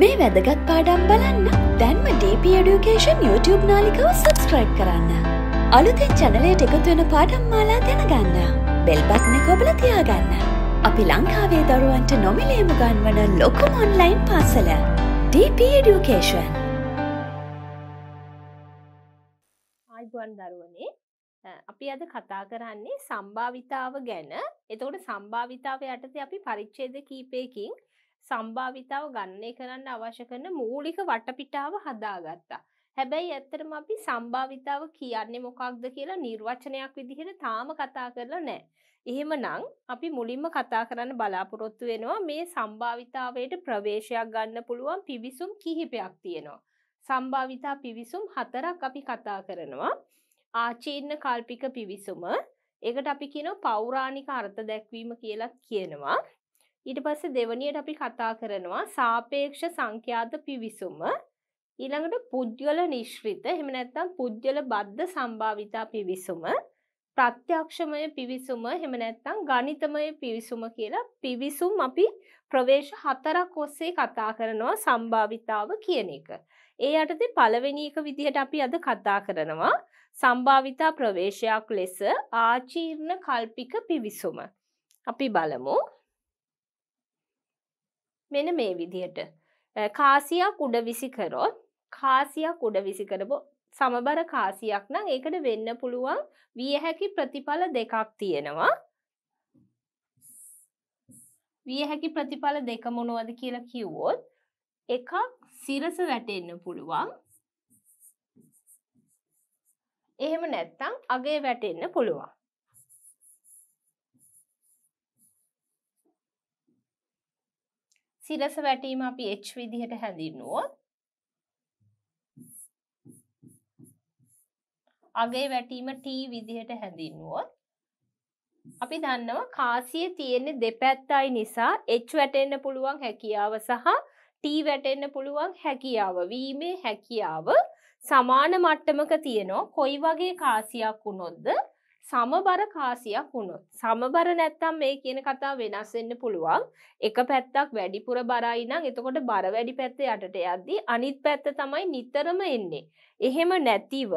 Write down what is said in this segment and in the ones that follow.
මේ වැදගත් පාඩම් බලන්න දැන්ම DP Education YouTube නාලිකව සබස්ක්‍රයිබ් කරන්න. අලුතෙන් චැනලයට එකතුවෙන පාඩම් මාලා දැනගන්න. බෙල්බත්න කොබල තියාගන්න. අපි ලංකාවේ දරුවන්ට නොමිලේම ගන්වන ලොකුම ඔන්ලයින් පාසල. DP Education. අයිබුවන් දරුවනේ අපි අද කතා කරන්නේ සම්භාවිතාව ගැන එතකොට සම්භාවිතාව යටතේ අපි පරිච්ඡේද කීපයකින් සම්භාවිතාව ගණනය කරන්න අවශ්‍ය කරන මූලික වටපිටාව හදාගත්තා. හැබැයි ඇත්තටම අපි සම්භාවිතාව කියන්නේ මොකක්ද කියලා නිර්වචනයක් විදිහට තාම කතා කරලා නැහැ. එහෙමනම් අපි මුලින්ම කතා කරන්න බලාපොරොත්තු වෙනවා මේ සම්භාවිතාවයට ප්‍රවේශයක් ගන්න පුළුවන් පිවිසුම් කිහිපයක් තියෙනවා. සම්භාවිතා පිවිසුම් හතරක් අපි කතා කරනවා. ආචීර්ණ කල්පික පිවිසුම ඒකට අපි කියන පෞරාණික අර්ථ දැක්වීම කියලත් කියනවා ඊට පස්සේ දෙවනියට අපි කතා කරනවා සාපේක්ෂ සංඛ්‍යාත පිවිසුම ඊළඟට පුද්ගල නිශ්රිත එහෙම නැත්නම් පුද්ගල බද්ධ සම්භාවිතා පිවිසුම ප්‍රත්‍යක්ෂමය පිවිසුම එහෙම නැත්නම් ගණිතමය පිවිසුම කියලා පිවිසුම් අපි ප්‍රවේශ හතරක් ඔස්සේ කතා කරනවා සම්භාවිතාව කියන එක. ඒ යටතේ පළවෙනි එක විදිහට අපි අද කතා කරනවා සම්භාවිතා ප්‍රවේශයක් ලෙස ආචීර්ණ කල්පික පිවිසුම. අපි බලමු මෙන මේ විදිහට කාසියක් උඩ විසිකරොත් කාසියක් උඩ විසිකරබ සමබර කාසියක් නම් ඒකට වෙන්න පුළුවන් විය හැකි ප්‍රතිඵල දෙකක් තියෙනවා විය හැකි ප්‍රතිඵල දෙක මොනවද කියලා කිව්වොත් එකක් සිරස වැටෙන්න පුළුවන් එහෙම නැත්තම් අගේ වැටෙන්න පුළුවන් සිරස වැටීම අපි H විදිහට හැඳින්නුවොත් අගේ වැටීම T විදිහට හැඳින්නුවොත් අපි දන්නවා කාසිය තියෙන්නේ දෙපැත්තයි නිසා H වැටෙන්න පුළුවන් හැකියාව සහ T වැටෙන්න පුළුවන් හැකියාව වීමේ හැකියාව සමාන මට්ටමක තියෙනවා කොයි වගේ කාසියක් වුණොත්ද සමබර කාසියක් වුණොත්. සමබර නැත්තම් මේ කියන කතා වෙනස් වෙන්න පුළුවන්. එක පැත්තක් වැඩිපුර බරයි නම් එතකොට බර වැඩි පැත්ත යටට යද්දී අනිත් පැත්ත තමයි නිතරම එන්නේ. එහෙම නැතිව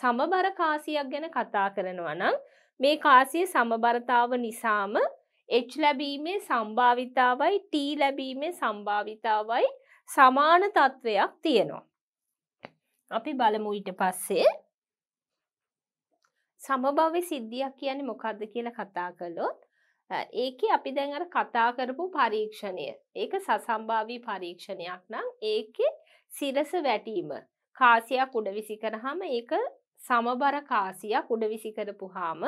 සමබර කාසියක් ගැන කතා කරනවා නම් මේ කාසිය සමබරතාව නිසාම H ලැබීමේ සම්භාවිතාවයි T ලැබීමේ සම්භාවිතාවයි සමාන තත්ත්වයක් තියෙනවා. අපි බලමු ඊට පස්සේ සමභව්‍ය සිද්ධියක් කියන්නේ මොකක්ද කියලා කතා කළොත් ඒකේ අපි දැන් අර කතා කරපු පරීක්ෂණය. ඒක සසම්භාවී පරීක්ෂණයක් නම් ඒකේ සිරස වැටීම. කාසියක් උඩ විසි කරාම ඒක සමබර කාසියක් උඩ විසි කරපුවාම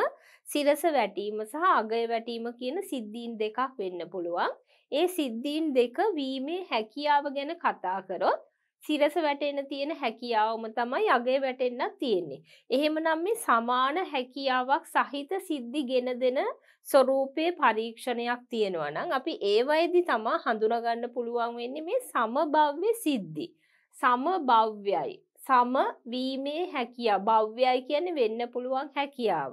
සිරස වැටීම සහ අගය වැටීම කියන සිද්ධීන් දෙකක් වෙන්න පුළුවන්. ඒ සිද්ධීන් දෙක වීමේ හැකියාව ගැන කතා කරොත් සිරස වැටෙන තියෙන හැකියාවම තමයි අගේ වැටෙන්නක් තියෙන්නේ. එහෙමනම් මේ සමාන හැකියාවක් සහිත සිද්ධි ගෙන දෙන ස්වરૂපයේ පරීක්ෂණයක් තියෙනවා නම් අපි ඒවයිදි තමා හඳුනගන්න පුළුවන් වෙන්නේ මේ සමභව්‍ය සිද්ධි. සමභව්‍යයි. සම වීමේ හැකියාව. භව්‍යයි කියන්නේ වෙන්න පුළුවන් හැකියාව.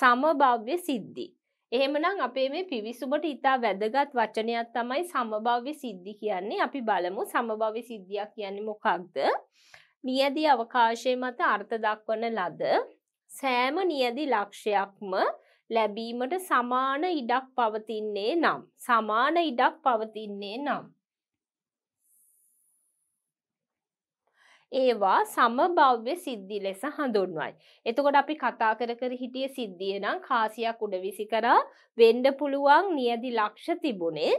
සමභව්‍ය සිද්ධි. එහෙමනම් අපේ මේ පිවිසුමට ඉතා වැදගත් වචනයක් තමයි සමභව්‍ය සිද්ධි කියන්නේ අපි බලමු සමභව්‍ය සිද්ධියක් කියන්නේ මොකක්ද? නියදි අවකාශය මත අර්ථ දක්වන ලද සෑම නියදි ලක්ෂයක්ම ලැබීමට සමාන ඉඩක් පවතින්නේ නම් සමාන ඉඩක් පවතින්නේ නම් ඒවා සමභව්‍ය සිද්ධි ලෙස හඳුන්වයි. එතකොට අපි කතා කර කර හිටිය සිද්ධිය නම් කාසියක් උඩවිසි කරා වෙන්ඩ පුළුවන් නියදි ලක්ෂ තිබුණේ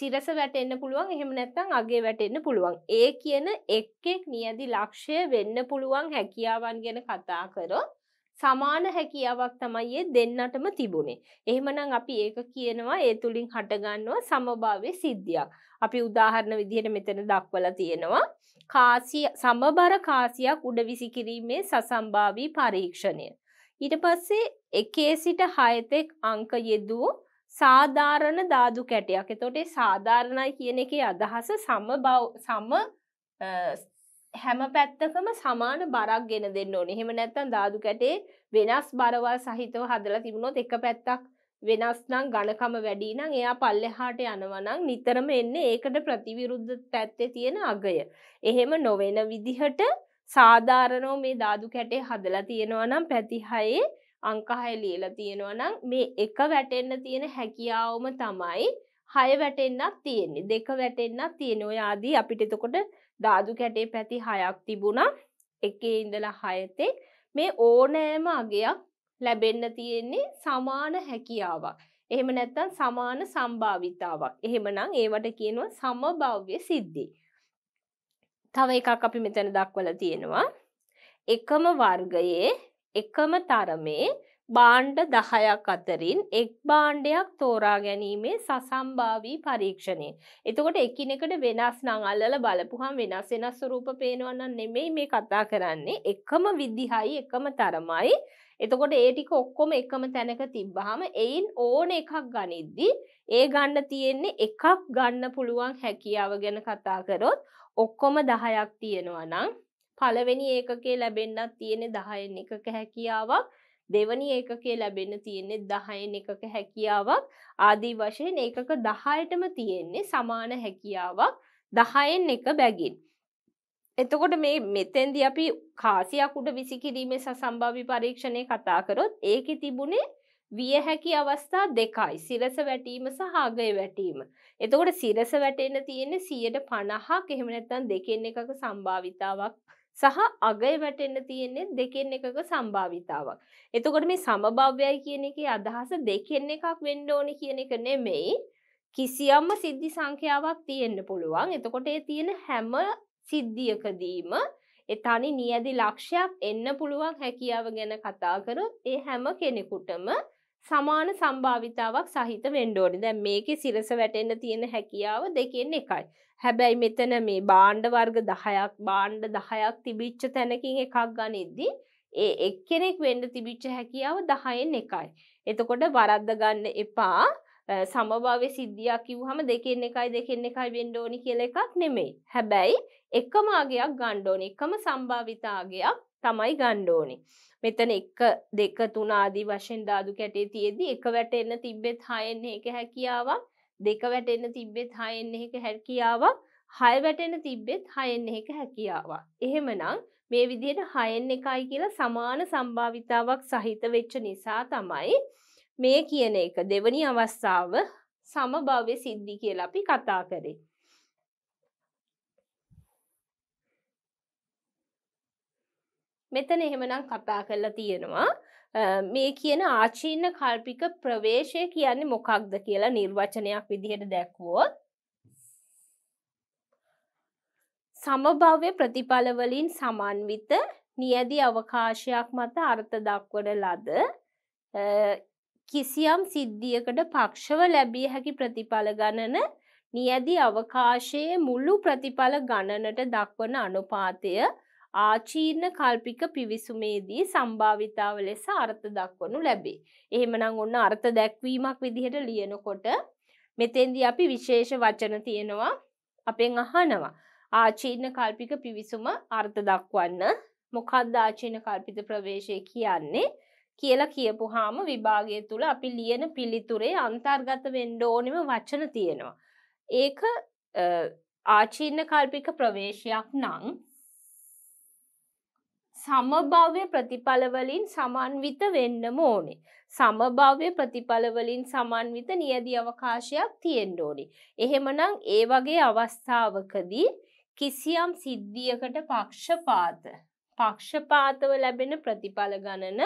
සිරස වැටෙන්න්න පුළුවන් එහෙම නැත්තං අගේ වැටෙන්න්න පුළුවන්. ඒ කියන එක් එක් නියදි ලක්ෂය වෙන්න පුළුවන් හැකියාවන් ගැන කතා කරොත් සමාන හැකියාවක් තමයි ඒ දෙන්නටම තිබුණේ. එහෙමනම් අපි ඒක කියනවා ඒ තුලින් හටගන්නවා සමභාවයේ සිද්ධියක්. අපි උදාහරණ විදිහට මෙතන දක්වලා තියෙනවා කාසිය සමබර කාසියක් උඩ විසිකිරීමේ සසම්භාවී පරීක්ෂණය. ඊට පස්සේ එකේ සිට හයතෙක් අංක යෙදුවෝ සාධාරණ ධාතු කැටයක්. එතකොට සාධාරණයි කියන එකේ අදහස සම සම හැම පැත්තකම සමාන බරක් ගෙන දෙන්න ඕනේ. එහෙම නැත්නම් දාදු කැටේ වෙනස් බරවල් සහිතව හදලා තිබුණොත් එක පැත්තක් වෙනස් නම් ඝනකම වැඩි නම් එයා පල්ලෙහාට යනවා නම් නිතරම එන්නේ ඒකට ප්‍රතිවිරුද්ධ පැත්තේ තියෙන අගය. එහෙම නොවන විදිහට සාධාරණව මේ දාදු කැටේ හදලා තියෙනවා නම් පැති 6 අංක 6 ලියලා තියෙනවා නම් මේ එක වැටෙන්න තියෙන හැකියාවම තමයි හය වැටෙන්නක් තියෙන්නේ. දෙක වැටෙන්නක් තියෙන. ඔය ආදී අපිට එතකොට ධාදු කැටේ පැති හයක් තිබුණා එකේ ඉඳලා හයතෙක් මේ ඕනෑම අගයක් ලැබෙන්න තියෙන්නේ සමාන හැකියාවක්. එහෙම නැත්තම් සමාන සම්භාවිතාවක්. එහෙමනම් ඒවට කියනවා සමභව්‍ය සිද්ධි. තව එකක් අපි මෙතන දක්වලා තියෙනවා. එකම වර්ගයේ එකම තරමේ බාණ්ඩ දහයක් අතරින් එක් බාණ්ඩයක් තෝරා ගැනීමේ සසම්භාවී පරීක්ෂණය. එතකොට එකිනෙකට වෙනස් නංල්ලල බලපුහම් වෙනස් වෙනස් ස්වරූප පේනවන්න නෙමෙයි මේ කතා කරන්නේ එකම විදිහයි එකම තරමයි. එතකොට ඒ ටික ඔක්කොම එකම තැනක තිබ්බහම එයින් ඕන එකක් ගනිද්දි ඒ ගන්න තියෙන්නේ එකක් ගන්න පුළුවන් හැකියාව ගැන කතා කරොත් ඔක්කොම 10ක් තියෙනවා නම් පළවෙනි ඒකකේ ලැබෙන්නත් තියෙන්නේ 10න් එකක හැකියාවක් දෙවනි ඒකකේ ලැබෙන තියෙන්නේ දහයෙන් එකක හැකියාවක් ආදී වශයෙන් ඒකක දහයටම තියෙන්නේ සමාන හැකියාවක් දහයෙන් එක බැගින්. එතකොට මේ මෙතෙන්දි අපි කාසියකුට විසිකිරීමේ සසම්භාවි පරීක්ෂණය කතා කරොත් ඒකෙ තිබුණේ විය හැකි අවස්ථා දෙකයි සිරස වැටීම සහගය වැටීම. එතකොට සිරස වැටෙන තියෙන්නේ සියයට පණහා කෙහෙමනැත්තන් දෙකෙන් එකක සම්භාවිතාවක් සහ අගය වැටෙන්න තියෙන්නේ දෙකෙන් එකක සම්භාවිතාවක්. එතකොට මේ සමභව්‍යයි කියන එකේ අදහස දෙකෙන් එකක් වෙන්න ඕනේ කියන එක නෙමෙයි. කිසියම්ම සිද්ධි සංඛ්‍යාවක් තියෙන්න පුළුවන්. එතකොට ඒ තියෙන හැම සිද්ධියකදීම ඒ තනි නියැදි ලක්ෂයක් එන්න පුළුවන් හැකියාව ගැන කතා කරොත් ඒ හැම කෙනෙකුටම සමාන සම්භාවිතාවක් සහිත වෙන්ඩෝනි දැ මේකෙ සිරස වැටෙන්න්න තියෙන හැකියාව දෙකෙන් එකයි. හැබැයි මෙතන මේ බාණ්ඩ වර්ග දහයක් බාණ්ඩ දහයක් තිබිච්ච තැනකින් එකක් ගනිද්දි. ඒ එක්කෙනෙක් වෙන්ඩ තිබිච්ච හැකියාව දහයෙන් එකයි. එතකොට වරද්ද ගන්න එපා සමභාව සිද්ධියක් කිව්හම දෙකෙන් එකයි දෙකෙන් එකයි වෙන්ඩෝනි කියල එකක් නෙමෙයි. හැබැයි එක්කමාගයක් ගණ්ඩෝනි එකම සම්භාවිතාගයක් තමයි ගණ්ඩ ඕනේ. මෙතන එක දෙක තුන ආදී වශයෙන් ධාතු කැටේ තියෙද්දි එක වැටෙන්න තිබ්බෙත් හයෙන් එක හැකියාවක් දෙක වැටෙන්න තිබ්බෙත් හයෙන් එක හැකියාවක් හය වැටෙන තිබ්බෙත් හයෙන් එක හැකියාවක්. එහෙමනම් මේ විදිහට හයෙන් එකයි කියලා සමාන සම්භාවිතාවක් සහිත වෙච්ච නිසා තමයි මේ කියන එක දෙවනි අවස්ථාව සමභාවය සිද්ධි කියලා අපි කතා කරේ. මෙතන එහෙමනම් කතා කරලා තියෙනවා මේ කියන ආචීන කල්පික ප්‍රවේශය කියන්නේ මොකක්ද කියලා නිර්වචනයක් විදිහට දැක්වුවොත් සමභව්‍ය ප්‍රතිඵලවලින් සමන්විත නියදි අවකාශයක් මත අර්ථ දක්වන ලද කිසියම් සිද්ධියකට පක්ෂව ලැබිය හැකි ප්‍රතිඵල ගණන නියදි අවකාශයේ මුළු ප්‍රතිඵල ගණනට දක්වන අනුපාතය ආචීර්ණ කල්පික පිවිසුමේදී සම්භාවිතාව ලෙස අර්ථ දක්වනු ලැබේ. එහෙමනම් ඔන්න අර්ථ දැක්වීමක් විදිහට ලියනකොට මෙතෙන්දී අපි විශේෂ වචන තියෙනවා අපෙන් අහනවා. ආචීර්ණ කල්පික පිවිසුම අර්ථ දක්වන්න මොකක්ද ආචීන කල්පිත ප්‍රවේශය කියන්නේ කියලා කියපුහාම විභාගය තුළ අපි ලියන පිළිතුරේ අන්තර්ගත වෙන්ඩ ඕනෙම වචන තියෙනවා. ඒක ආචීන කල්පික ප්‍රවේශයක් නං සමභව්‍ය ප්‍රතිඵලවලින් සමන්විත වෙන්නම ඕනේ. සමභව්‍ය ප්‍රතිඵලවලින් සමන්විත නියදී අවකාශයක් තියෙන්න ඕනේ. එහෙමනම් ඒ වගේ අවස්ථාවකදී කිසියම් සිද්ධියකට පක්ෂපාත පක්ෂපාතව ලැබෙන ප්‍රතිඵල ගණන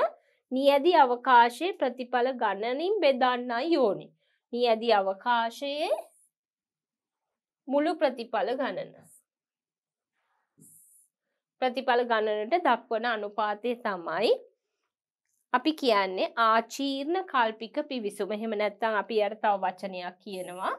නියදී අවකාශයේ ප්‍රතිඵල ගණනින් බෙදන්නයි ඕනේ. නියදී අවකාශයේ මුළු ප්‍රතිඵල ගණන ප්‍රතිඵල ගණනට දක්වන අනුපාතය තමයි අපි කියන්නේ ආචීර්ණ කල්පික පිවිසුම එහෙම නැත්තම් අපි අර තව වචනයක් කියනවා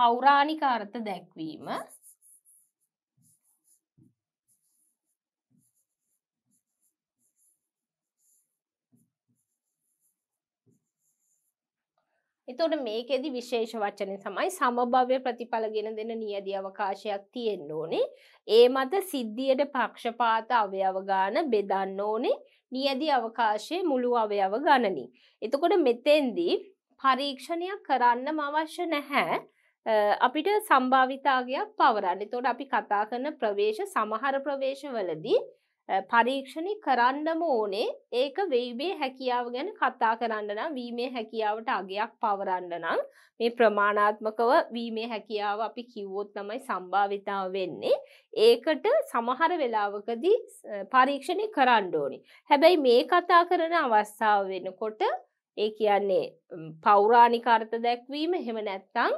පෞරාණික අර්ථ දැක්වීම එතොට මේකෙදි විශේෂ වචනය තමයි සමභව්‍ය ප්‍රතිඵලගෙන දෙන නියදි අවකාශයක් තියෙන්න්න ඕනේ. ඒ මත සිද්ධියට පක්ෂපාත අවයවගාන බෙදන්න ඕනේ නියදි අවකාශය මුළු අවයව ගණනි. එතකොට මෙතෙන්දී පරීක්ෂණයක් කරන්න අවශ්‍ය නැහැ. අපිට සම්භාවිතාගයක් පවරන්න තොට අපි කතා කරන ප්‍රවේශ සමහර ප්‍රවේශවලදී පරීක්ෂණ කරන්නම ඕනේ ඒක වෙයිබේ හැකියාව ගැන කතා කරන්න නම් වීමේ හැකියාවට අගයක් පවරන්න නම් මේ ප්‍රමාණාත්මකව වීමේ හැකියාව අපි කිව්වොත් තමයි සම්භාවිතාව වෙන්නේ ඒකට සමහර වෙලාවකදී පරීක්ෂණය කරන්න ඕනේ හැබැයි මේ කතා කරන අවස්ථාව වෙනකොට ඒ කියන්නේ පෞරාණික අර්ථ දැක්වීම එහෙම නැත්නම්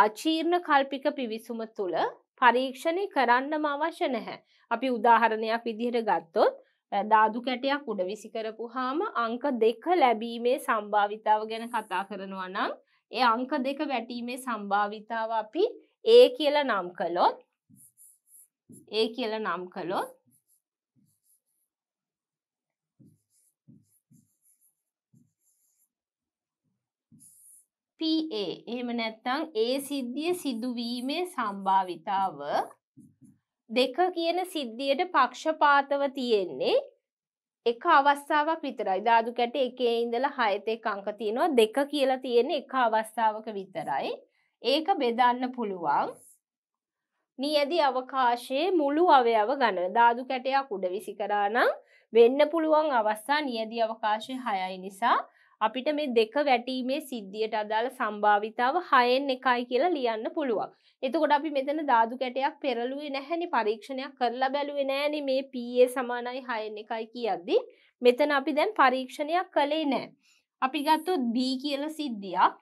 ආචීර්ණ කල්පික පිවිසුම තුළ පරීක්ෂණය කරන්නම අවශ්‍ය නැහැ. අපි උදාහරණයක් විදිහට ගත්තොත් දාදු කැටයක් උඩ විසි කරපුහාම අංක දෙක ලැබීමේ සම්භාවිතාව ගැන කතා කරනවා නම් ඒ අංක දෙක වැටීමේ සම්භාවිතාව අපි ඒ කියල නම් කළොත් ඒ කියල නම් කළොත් PA එහෙම නැත්තං ඒ සිද්ධිය සිදුවීමේ සම්භාවිතාව දෙක කියන සිද්ධියට පක්ෂපාතව තියෙන්නේ එක අවස්ථාවක් විතරයි ධාදු කැට එකේ ඉඳලා හයතේ අංක තියෙනවා දෙක කියලා තියෙන්නේ එක අවස්ථාවක විතරයි ඒක බෙදන්න පුළුවන් නියදි අවකාශයේ මුළු අවයව ගණන ධාදු කැටයක් උඩ විසි කරා නම් වෙන්න පුළුවන් අවස්ථා නියදි අවකාශය හයයි නිසා අපිට මේ දෙක වැටීමේ සිද්ධියට අදාළ සම්භාවිතාව හයෙන් එකයි කියලා ලියන්න පුළුවන්. එතකොට අපි මෙතන දාදු කැටයක් පෙරළුවේ නැහැනි පරීක්ෂණයක් කරලා බැලුවේ නෑනි මේ පA සමානයි හයෙන් එකයි කියද්දි මෙතන අපි දැන් පරීක්ෂණයක් කළේ නෑ. අපි ගත්තොත් B කියලා සිද්ධියක්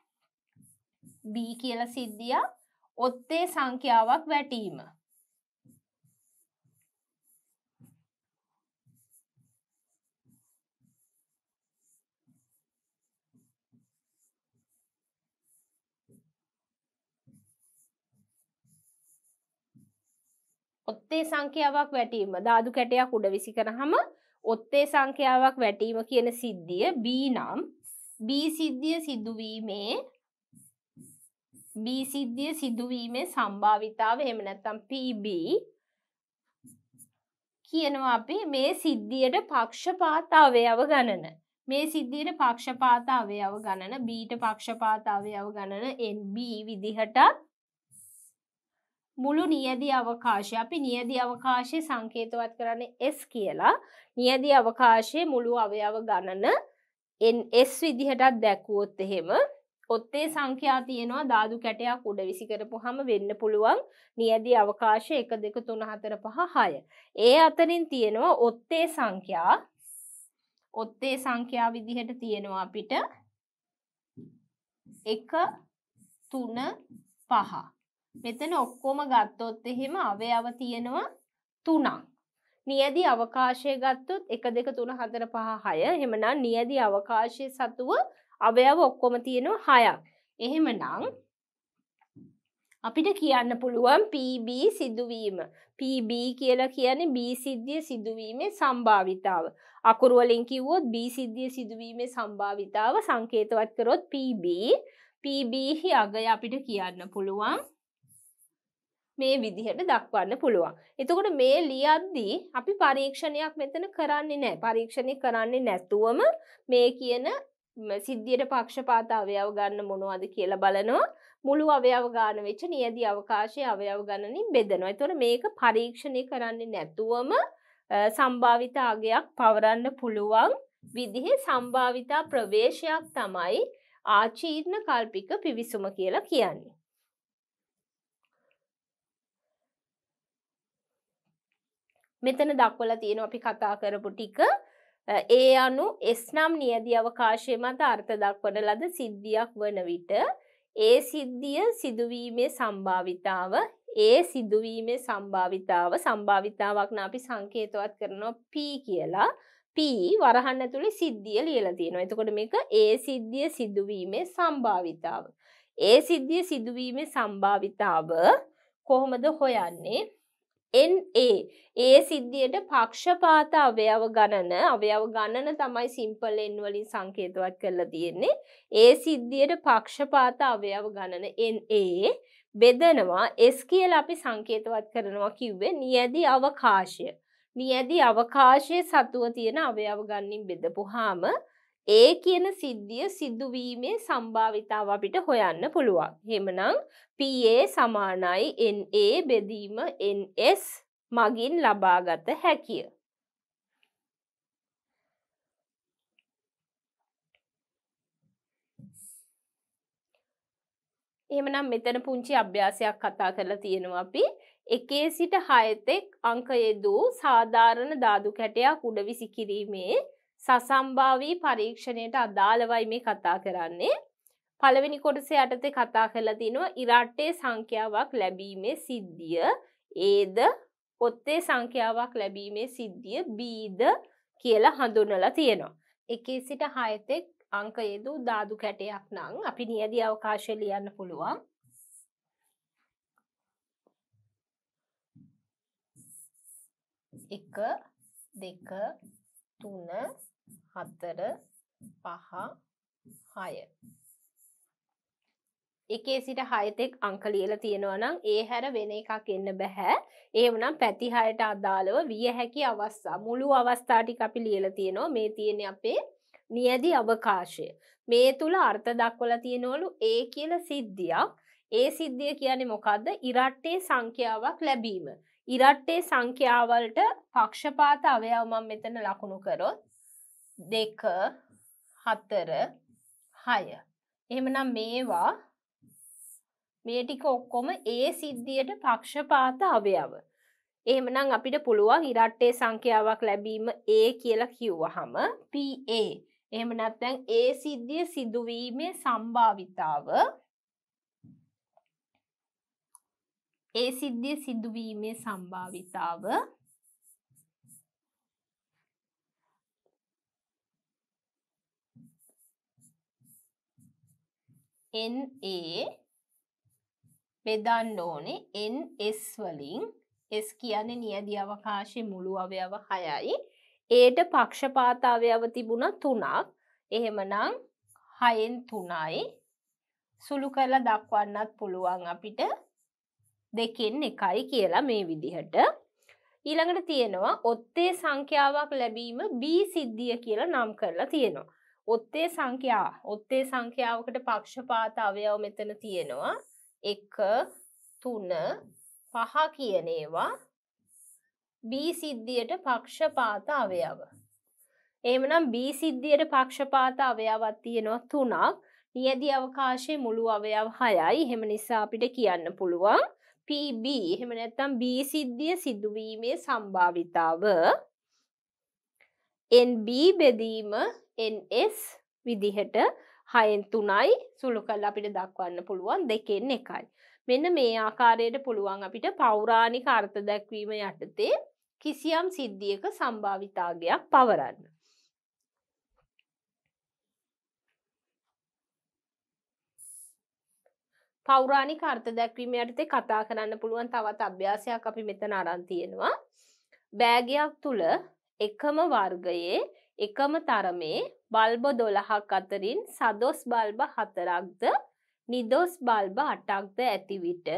B කියලා සිද්ධියක් ඔත්තේ සංඛ්‍යාවක් වැටීම ඔත්තේ සංඛ්‍යාවක් වැටීම ධාදු කැටයක් උඩ විසි කරහම ඔත්තේ සංඛ්‍යාවක් වැටීම කියන සිද්ධිය B නම් B සිද්ධිය සිදුවීමේ B සිද්ධිය සිදුවීමේ සම්භාවිතාව එහෙම නැත්නම් PB කියනවා අපි මේ සිද්ධියට පක්ෂපාත අවයව ගණන මේ සිද්ධියට පක්ෂපාත අවයව ගණන Bට පක්ෂපාත අවයව ගණන NB විදිහටත් මුළු නියදි අවකාශය අපි නියදි අවකාශය සංකේතවත් කරන්න S කියලා නියදි අවකාශයේ මුළු අවයව ගණන S විදිහටත් දැක්වුවොත් එහෙම ඔත්තේ සංඛ්‍යා තියෙනවා දාදු කැටයක් උඩ විසි කරපුහම වෙන්න පුළුවන් නියදි අවකාශය එක දෙක තුන හතර පහ හය. ඒ අතරින් තියෙනවා ඔත්තේ සංඛ්‍යා ඔත්තේ සංඛ්‍යා විදිහට තියෙනවා අපිට එක තුන පහ. මෙතන ඔක්කොම ගත්තොත් එහෙම අවයව තියෙනවා තුනක්. නියදි අවකාශය ගත්තොත් එක දෙක තුන හතර පහ හය එහෙමනම් නියදි අවකාශය සතුව අවයව ඔක්කොම තියෙනවා හයක්. එහෙමනම් අපිට කියන්න පුළුවන් PB සිදුවීම. PB කියලා කියන්නේ B සිද්ධිය සිදුවීමේ සම්භාවිතාව. අකුරු වලින් කිව්වොත් B සිද්ධිය සිදුවීමේ සම්භාවිතාව සංකේතවත් කරොත් PB. PB හි අගය අපිට කියන්න පුළුවන් මේ විදිහට දක්වන්න පුළුවන්. එතකොට මේ ලියද්දී අපි පරීක්ෂණයක් මෙතන කරන්නේ නැහැ. පරීක්ෂණය කරන්නේ නැතුවම මේ කියන සිද්ධියට පක්ෂපාත අවයව ගන්න මොනවද කියලා බලනවා. මුළු අවයව ගන්න වෙච්ච නියදී අවකාශයේ අවයව ගණනින් බෙදනවා. එතකොට මේක පරීක්ෂණය කරන්නේ නැතුවම සම්භාවිත අගයක් පවරන්න පුළුවන් විදිහේ සම්භාවිතා ප්‍රවේශයක් තමයි ආචීර්ණ කල්පික පිවිසුම කියලා කියන්නේ. මෙතන දක්වලා තියෙන අපි කතා කරපු ටික ඒ අනු එස්නම් නියදි අවකාශය මත අර්ථ දක්වන ලද සිද්ධියක් වන විට ඒ සිද්ධිය සිදුවීමේ සම්භාවිතාව ඒ සිදුවීමේ සම්භාවිතාව සම්භාවිතාවක් අපි සංකේතවත් කරනවා පී කියලා පී වරහන්න තුළි සිද්ධිය ලියලා තියෙනවා එතකොට මේක ඒ සිද්ධිය සිදුවීමේ සම්භාවිතාව ඒ සිද්ධිය සිදුවීමේ සම්භාවිතාව කොහොමද හොයන්නේ NA ඒ සිද්ධියට පක්ෂපාත අවයව ගණන අවයව ගණන තමයි සිම්පල් n වලින් සංකේතවත් කරලා තියෙන්නේ. ඒ සිද්ධියට පක්ෂපාත අවයව ගණන NA බෙදනවා S කියලා අපි සංකේතවත් කරනවා කිව්වේ නියැදි අවකාශය. නියැදි අවකාශයේ සතුව තියෙන අවයව ගණනින් බෙදපුවාම ඒ කියන සිද්ධිය සිද්ධවීමේ සම්භාවිතාව අපිට හොයන්න පුළුවන්. හෙමනම් PA සමානයි NA බෙදීම NS මගින් ලබාගත හැකිය. එහෙමනම් මෙතන පුංචි අභ්‍යාසයක් කතා කරලා තියෙනවා අපි එකේ සිට හයතෙක් අංකයේ දූ සාධාරණ දාදු කැටයක් උඩ විසි කිරීමේ සසම්භාවී පරීක්ෂණයට අදාළවයි මේ කතා කරන්නේ. පළවෙනි කොටස යටතේ කතා කරලා තිනවා ඉරට්ටේ සංඛ්‍යාවක් ලැබීමේ සිද්ධිය ඒද ඔත්තේ සංඛ්‍යාවක් ලැබීමේ සිද්ධිය බීද කියලා හඳුනලා තියෙනවා. එකේ සිට හයතෙක් අංක යෙදූ දාදු කැටයක් නම් අපි නියදී අවකාශය ලියන්න පුළුවන්. එක දෙක තුන හතර පහ හය එකේ සිට හයතෙක් අංක ලියලා තියෙනවා නම් ඒ හැර වෙන එකක් එන්න බෑ. ඒ වුණා පැති 6ට අදාළව විය හැකි අවස්ථා මුළු අවස්ථා ටික අපි ලියලා තියෙනවා. මේ තියෙන්නේ අපේ නියැදි අවකාශය. මේ තුල අර්ථ දක්වලා තියෙනවලු ඒ කියලා සිද්ධියක්. ඒ සිද්ධිය කියන්නේ මොකද්ද? ඉරට්ටේ සංඛ්‍යාවක් ලැබීම. ඉරට්ටේ සංඛ්‍යාවලට පක්ෂපාත අවයව මම මෙතන ලකුණු කරොත් දෙක හතර හය. එහෙමනම් මේවා මේ ටික ඔක්කොම ඒ සිද්ධියට පක්ෂපාත අවයව. එහෙමනම් අපිට පුළුවන් ඉරට්ටේ සංඛ්‍යාවක් ලැබීම ඒ කියලා කිව්වහම PA. එහෙම නැත්නම් ඒ සිද්ධිය සිදුවීමේ සම්භාවිතාව ඒ සිද්ධිය සිදුවීමේ සම්භාවිතාව NA බෙදන්න ඕනේ NS වලින් S කියන්නේ නියදි අවකාශයේ මුළු අවයව 6යි. ඒට පක්ෂපාත අවයව තිබුණා 3ක්. එහෙමනම් 6න් 3යි. සුළු කරලා දක්වන්නත් පුළුවන් අපිට දෙකෙන් එකයි කියලා මේ විදිහට. ඊළඟට තියෙනවා ඔත්තේ සංඛ්‍යාවක් ලැබීම B සිද්ධිය කියලා නම් කරලා තියෙනවා. ඔත්තේ සංඛ්‍යා ඔත්තේ සංඛ්‍යාවකට පක්ෂපාත අවයව මෙතන තියෙනවා එක තුන පහ කියන ඒවා බී සිද්ධියට පක්ෂපාත අවයව. එහෙමනම් බී සිද්ධියට පක්ෂපාත අවයවක් තියෙනවා තුනක්. නියදි අවකාශයේ මුළු අවයව 6යි. එහෙම නිසා අපිට කියන්න පුළුවන් PB එහෙම නැත්නම් B සිද්ධිය සිදුවීමේ සම්භාවිතාව NB බෙදීම NS විදිහට හයෙන් තුනයි සුළු කල් අපිට දක්වන්න පුළුවන් දෙකෙන් එකයි. මෙන්න මේ ආකාරයට පුළුවන් අපිට පෞරාණික අර්ථ දැක්වීම යටතේ කිසියම් සිද්ධියක සම්භාවිතාගයක් පවරන්න. පෞරාණික අර්ථ දැක්වීම යටතේ කතා කරන්න පුළුවන් තවත් අභ්‍යාසයක් අපි මෙතන අරන් තියෙනවා. බෑගයක් තුළ එකම වර්ගයේ එකම තරමේ බල්බ දොළහක් අතරින් සදොස් බල්බ හතරක්ද නිදොස් බල්බ අටක්ද ඇතිවිට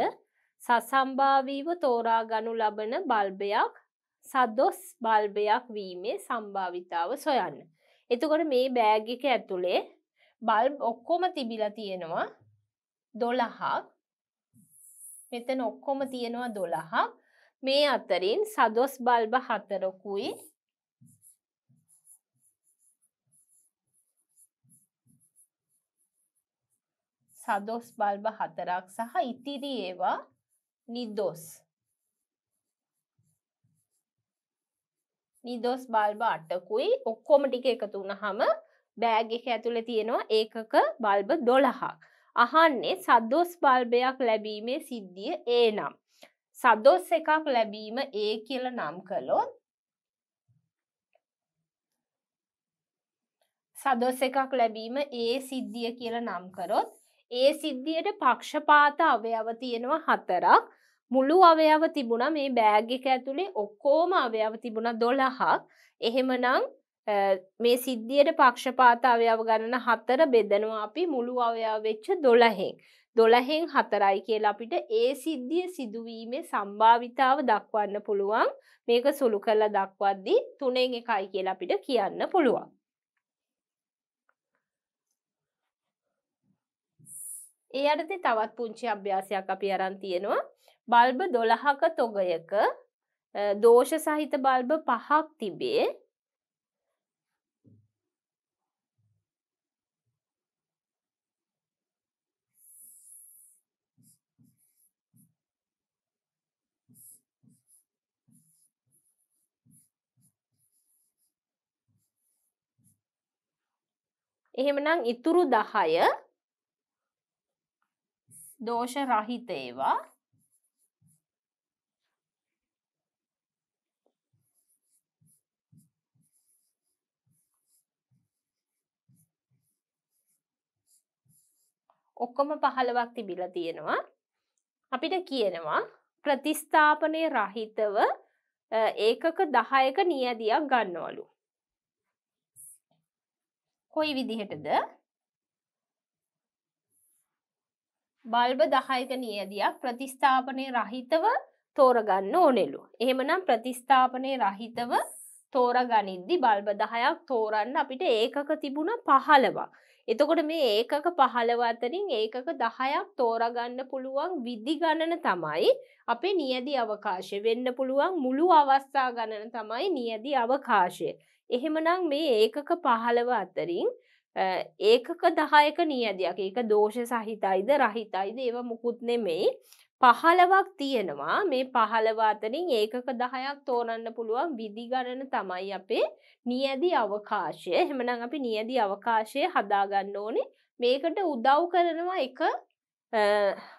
සසම්භාවීව තෝරාගනු ලබන බල්බයක් සදොස් බල්බයක් වීමේ සම්භාවිතාව සොයන්න. එතුකොට මේ බෑගික ඇතුළේ බල්බ් ඔක්කොම තිබිලා තියෙනවා දොළහක් මෙතන ඔක්කොම තියෙනවා දොළහක් මේ අතරින් සදොස් බල්බ හතරකුයි සදොස් බල්බ හතරක් සහ ඉතිරි ඒවා නිදොස්. නිදොස් බල්බ අටකුයි ඔක්කොම ටික එකතු වුණහම බෑග් එක ඇතුළේ තියෙනවා ඒකක බල්බ 12ක්. අහන්නේ සදොස් බල්බයක් ලැබීමේ සිද්ධිය ඒ නම්. සදොස් එකක් ලැබීම ඒ කියලා නම් කළොත් සදොස් එකක් ලැබීම ඒ සිද්ධිය කියලා නම් කරොත් ඒ සිද්ධියට පක්ෂපාත අවයව තියෙනවා හතරක් මුළු අවයව තිබුණ මේ බෑගික ඇතුළේ ඔක්කෝම අවයව තිබුණ දොළහක් එහෙමනං මේ සිද්ධියට පක්ෂපාත අවයව ගණන හතර බෙදනවා අපි මුළු අවයව වෙච්ච දොළහෙෙන් දොළහෙෙන් හතරයි කියලා අපිට ඒ සිද්ධිය සිදුවීමේ සම්භාවිතාව දක්වන්න පුළුවන් මේක සුළු කරලා දක්වද්දී තුනෙන් එකයි කියලා අපිට කියන්න පුළුවන් ඒ අරදි තවත් පුංචි අභ්‍යාසයක් අපි අරන් තියෙනවා බල්බ දොළහක තොගයක දෝෂ සහිත බල්බ පහක් තිබේ එහෙමනම් ඉතුරු දහය දෝෂ රහිත ඒවා ඔක්කොම පහළවක් තිබිලා තියෙනවා අපිට කියනවා ප්‍රතිස්ථාපනය රහිතව ඒකක දහයක නියදියක් ගන්නවලු කොයි විදිහටද බල්බ දහයක නියදයක් ප්‍රතිස්ථාපනය රහිතව තෝරගන්න ඕනෙලු. එහෙමනම් ප්‍රතිස්ථාපනය රහිතව තෝරගනිද්දි බල්බ දහයක් තෝරන්න අපිට ඒකක තිබුණ පහළවා. එතකොට මේ ඒකක පහළවතරින් ඒකක දහයක් තෝරගන්න පුළුවන් විදි ගණන තමයි අපේ නියදි අවකාශය වෙන්න පුළුවන් මුළු අවස්ථා ගණන තමයි නියදි අවකාශය. එහෙමනම් මේ ඒකක පහළව අතරින් ඒකක දහයක නියදයක් ඒක දෝෂ සහිතයිද රහිතයිද ඒව මුකුත් නෙමෙයි පහලවක් තියෙනවා මේ පහලවාතනින් ඒකක දහයක් තෝරන්න පුළුවන් විදිගණන තමයි අපේ නියදි අවකාශය හෙමනම් අපි නියදි අවකාශය හදාගන්න ඕනේ මේකට උදව් කරනවා එක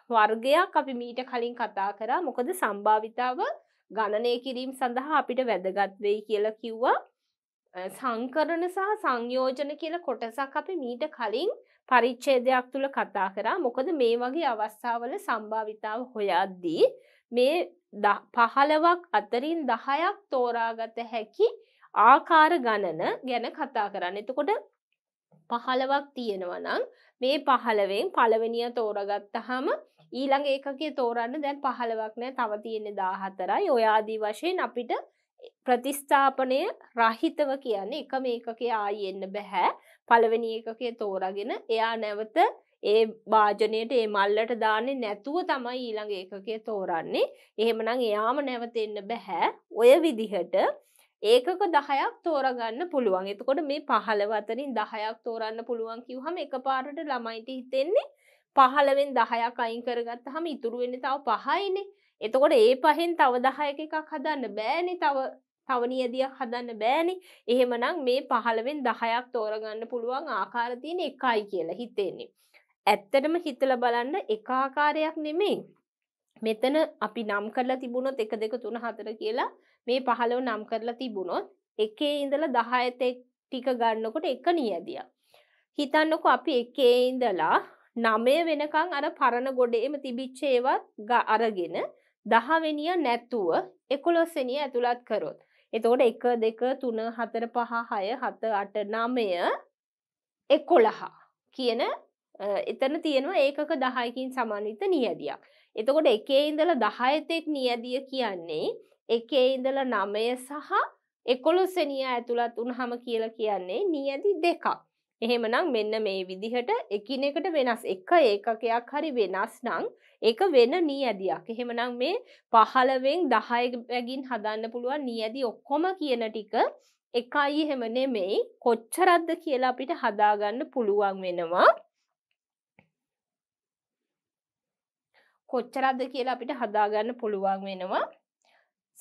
වර්ගයක් අපි මීට කලින් කතා කරා මොකද සම්භාවිතාව ගණනය කිරීම සඳහා අපිට වැදගත් වෙයි කියලා කිව්වා සංකරණ සහ සංයෝජන කියල කොටසක් අපි මීට කලින් පරිච්ඡේදයක් තුළ කතා කරා මොකද මේ වගේ අවස්ථාවල සම්භාවිතාව හොයද්දී මේ පහලවක් අතරින් දහයක් තෝරාගත හැකි ආකාර ගණන ගැන කතා කරන්න එතකොට පහලවක් තියෙනවනම් මේ පහලවෙන් පළවෙනිය තෝරගත්තහම ඊළඟ ඒකගේ තෝරන්න දැන් පහලවක් නෑ තව තියෙන්නේ දාහතරයි ඔයාදී වශයෙන් අපිට ප්‍රතිස්ථාපනය රහිතව කියන්නේ එක මේකකේ ආයි එන්න බැහැ පළවෙනි එකකේ තෝරගෙන එයා නැවත ඒ භාජනයට ඒ මල්ලට දාන්නේ නැතුව තමයි ඊළඟ ඒකකේ තෝරන්නේ එහෙමනම් එයාම නැවත එන්න බැහැ ඔය විදිහට ඒකක 10ක් තෝරගන්න පුළුවන්. එතකොට මේ 15 අතරින් 10ක් තෝරන්න පුළුවන් කිව්වහම එකපාරට ළමයිට හිතෙන්නේ 15න් 10ක් අයින් කරගත්තාම ඉතුරු වෙන්නේ තව 5යිනේ. එතකොට ඒ පහෙන් තව දහයක එකක් හදන්න බෑනි තව තවනියදියක් හදන්න බෑනි එහෙමනම් මේ පහළවෙන් දහයක් තෝරගන්න පුළුවන් ආකාරතියන එකයි කියලා හිතෙන්නේ. ඇත්තටම හිතල බලන්න එකාකාරයක් නෙමේ. මෙතන අපි නම් කරලා තිබුණොත් එක දෙක තුන හතර කියලා මේ පහළව නම් කරලා තිබුණොත් එකේ ඉඳලා දහයත ටික ගන්නකොට එක නියදිය. හිතන්නකො අපි එකේ ඉඳලා නමය වෙනකං අර පරණ ගොඩේම තිබිච්ච ඒවත් අරගෙන දහවෙනිය නැත්තුව එකොලොස්සෙනිය ඇතුළත් කරොත්. එතෝට එක දෙක තුන හතර පහ හය හත අට නමය එකොළහා කියන එතන තියෙනවා ඒකක දහයකින් සමානිත නියදියක්. එතකොට එකේ ඉඳල දහයතෙක් නියදිය කියන්නේ එකේ ඉඳල නමය සහ එකොළොස්සෙනිය ඇතුළත් උන්හම කියලා කියන්නේ නියදි දෙකක්. එහෙමනම් මෙන්න මේ විදිහට එකිනෙකට වෙනස් එක ඒකකයක් හරි වෙනස් නං ඒක වෙන නී ඇදයක් එහෙමනම් මේ පහළවෙන් දහය වැගින් හදන්න පුළුවන් නී ඇදි ඔක්කොම කියන ටික එකයි එහෙම නෙමෙයි කොච්චරද්ද කියලා අපිට හදාගන්න පුළුවන් වෙනවා කොච්චරද්ද කියලා අපිට හදාගන්න පුළුවන් වෙනවා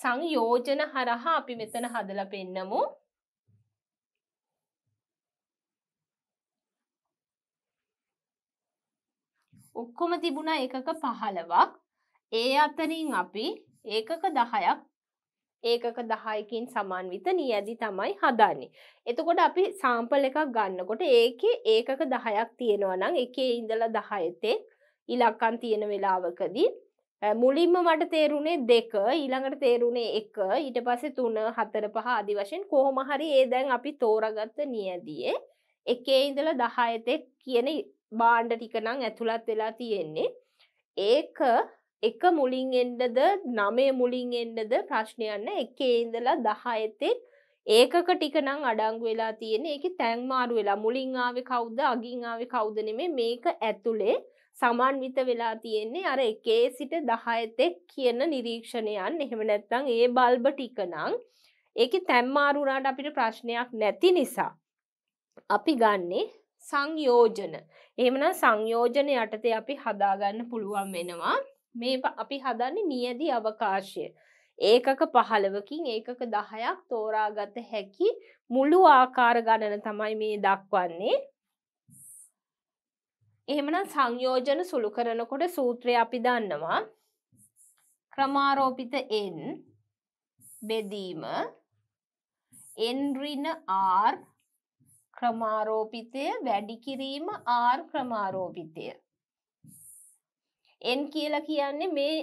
සංයෝජන හරහා අපි මෙතන හදලා පෙන්නමු ඔක්කොම තිබුණ එකක පහළවක් ඒ අතරින් අපි ඒකක දහයක් ඒකක දහයකින් සමන්විත නියදි තමයි හදන්නේ. එතකොට අපි සාම්පල එකක් ගන්නකොට ඒකේ ඒකක දහයක් තියෙනවා නම් එකේ ඉඳලා දහයතේ ඉලක්කන් තියෙන වෙලාවකදී මුලින්ම මට තේරුණේ දෙක ඊළඟට තේරුණේ එක ඊට පස්සේ තුන හතර පහ අදි වශයෙන් කොහොම හරි ඒ දැන් අපි තෝරගත්ත නියදියේ එකේ ඉඳලා 10 තෙක් කියන බාණ්ඩ ටිකනම් ඇතුළත් වෙලා තියෙන්නේ ඒක එක මුලින් එන්ඩද නමේ මුලින් එන්ඩද ප්‍රශ්නයන්න එකේ ඉඳලා දහයතෙක් ඒකක ටිකනං අඩංගු වෙලා තියෙන එක තැන්මාරු වෙලා මුලින් ආවෙ කවුද අගින් ආවෙ කවුද නෙමේ මේක ඇතුලේ සමන්විත වෙලා තියෙන්නේ අර එකේ සිට දහයතෙක් කියන නිරීක්ෂණයන් එහෙම නැත්තං ඒ බල්බ ටිකනං ඒක තැම්මාරුණාට අපිට ප්‍රශ්නයක් නැති නිසා අපි ගන්නේ සංයෝජන. එහෙමනම් සංයෝජන යටතේ අපි හදාගන්න පුළුවන් වෙනවා. මේ අපි හදන්නේ නියදී අවකාශය. ඒකක පහළවකින් ඒකක දහයක් තෝරාගත හැකි මුළු ආකාර ගණන තමයි මේ දක්වන්නේ. එහෙමනම් සංයෝජන සුළු කරනකොට සූත්‍රය අපි දන්නවා. ක්‍රමාරෝපිත n බෙදීම n ඍණ r ක්‍රමාරෝපිතය වැඩි කිරීම R ක්‍රමාරෝපිතය. n කියලා කියන්නේ මේ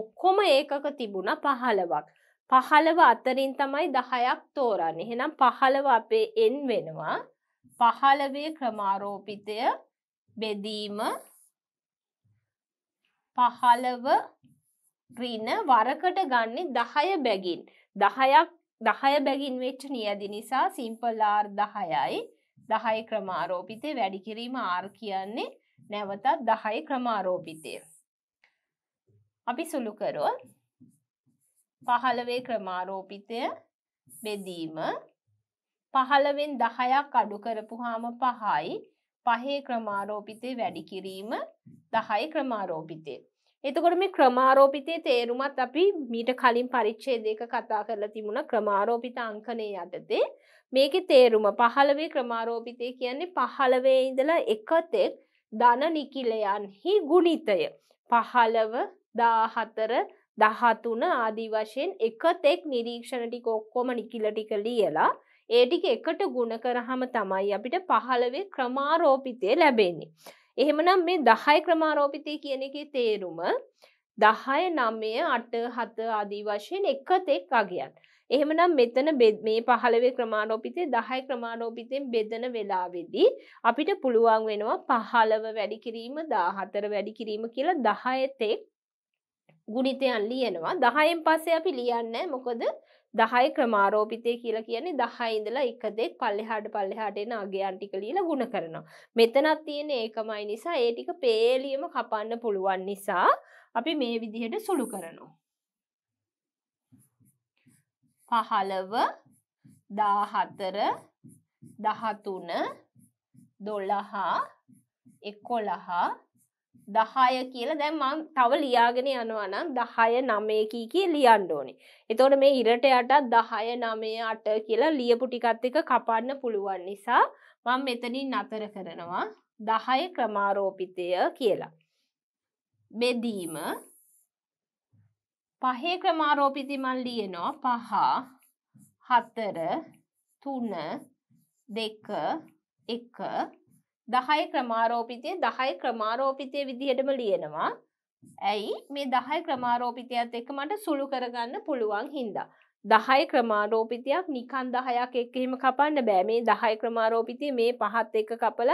ඔක්කොම ඒකක තිබුණා 15ක්. 15 අතරින් තමයි 10ක් තෝරන්නේ. එහෙනම් 15 අපේ n වෙනවා. 15 ක්‍රමාරෝපිතය බෙදීම 15 ඍණ වරකට ගන්නේ 10 බැගින් 10ක් දහය බැගින් වෙච්ච නියදි නිසා සිම්පල් ආර් දහයයි දහයි ක්‍රමාරෝපිතය වැඩිකිරීම ආර් කියන්නේ නැවතත් දහයි ක්‍රමාරෝපිතය. අපි සුළුකරොත් පහළවේ ක්‍රමාරෝපිතය බෙදීම පහළවෙන් දහයක් අඩු කරපුහාම පහයි පහේ ක්‍රමාරෝපිතය වැඩිකිරීම දහයි ක්‍රමාරෝපිතය එතකොට මේ ක්‍රමාරෝපිතය තේරුමත් අපි මීට කලින් පරිච්චේ දෙක කතා කරලා තිබුණ ක්‍රමාරෝපිත අංකනය යටතේ මේක තේරුම පහළවේ ක්‍රමාරෝපිතය කියන්නේ පහළවේ ඉඳලා එකතෙක් ධන නිකිලයන්හි ගුණිතය පහළව දාහතර දහතුන ආදී වශයෙන් එකතෙක් නිරීක්ෂණටි කොක්කොම නිකිලටික ලියලා ඒටික එකට ගුණ කරහම තමයි අපිට පහළවේ ක්‍රමාරෝපිතය ලැබෙන්නේ. එහෙමනම් මේ දහය ක්‍රමාරෝපිතය කියන එක තේරුම දහය නම්මය අට හත අදී වශයෙන් එක තෙක් අගයන්. එහෙමනම් මෙතන බෙද මේ පහළවේ ක්‍රමාණෝපිතේ දහයි ක්‍රමාණෝපිතෙන් බෙදන වෙලාවෙදී අපිට පුළුවන් වෙනවා පහළව වැඩි කිරීම දාහතර වැඩි කිරීම කියලා දහයතෙක් ගුණිතයන් ලියනවා දහයෙන් පස්සේ අපි ලියන්නේ මොකද දහයි ක්‍රමාරෝපිතය කියලා කියන්නේ දහයිඉඳලා එකදෙක් පල්ලෙහාට පල්ලෙහාටෙන අගයන්ටික ලීල ගුණ කරනවා. මෙතනත් තියෙන ඒකමයි නිසා ඒ ටික පේලියම කපන්න පුළුවන් නිසා අපි මේ විදිහට සුළු කරනවා. පහළව දාහතර දහතුන දොළහා එකොළහා දහය කියලා දැන් මං තව ලියාගෙන යනවා නම් දහය නමයකී කිය ලියන්න ඕනේ. එතකොට මේ ඉරට යටත් දහය නමය අට කියලා ලියපු ටිකත් එක කපන්න පුළුවන් නිසා මං මෙතනින් නතර කරනවා දහය ක්‍රමාරෝපිතය කියලා. බෙදීම පහේ ක්‍රමාරෝපිති මන් ලියනවා පහ හතර තුන දෙක එක දහය ක්‍රමාරෝපිතය දහය ක්‍රමාරෝපිතය විදිහටම ලියනවා ඇයි මේ දහය ක්‍රමාරෝපිතයත් එක මට සුළු කරගන්න පුළුවන් හින්දා. දහය ක්‍රමාරෝපිතයක් නිකන් දහයක් එක්කහිම කපන්න බෑ මේ දහය ක්‍රමාරෝපිතය මේ පහත් එක කපල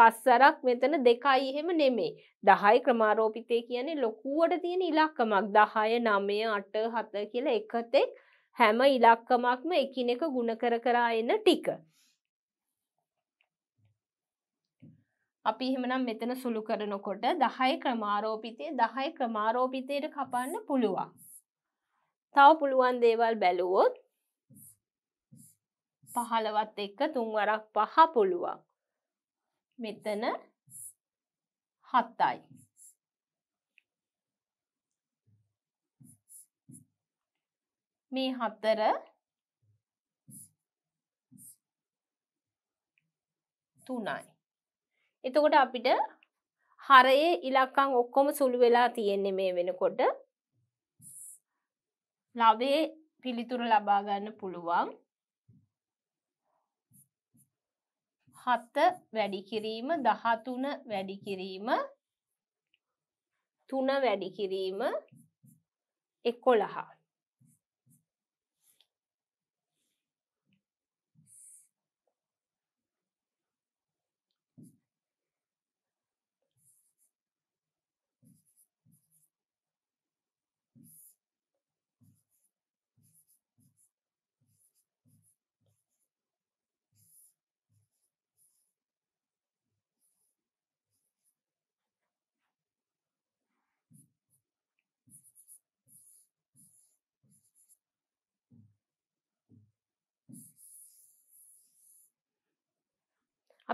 පස්සරක් මෙතන දෙකයි එහෙම නෙමේ දහයි ක්‍රමාරෝපිතය කියන්නේ ලොකුවට තියෙන ඉලක්කමක් දහය නමය අට හත කියල එකතෙක් හැම ඉලක්කමක්ම එකිනෙක ගුණ කර කරා එන්න ටික. අපි එහෙමනම් මෙතන සුළු කරනකොට දහය ක්‍රමාරෝපිතය දහය ක්‍රමාරෝපිතයට කපන්න පුළුවන්. තව පුළුවන් දේවල් බැලුවොත් පහළවත් එක්ක තුන්වරක් පහ පුළුවන්. මෙතන හත්තයි. මේ හතර තුනයි. එතකොට අපිට හරයේ ඉලක්කං ඔක්කොම සුළු වෙලා තියෙන්නේ මේ වෙනකොට ලවේ පිළිතුර ලබාගන්න පුළුවන් හත්ත වැඩිකිරීම දහතුන වැඩිකිරීම තුන වැඩිකිරීම එකොළහා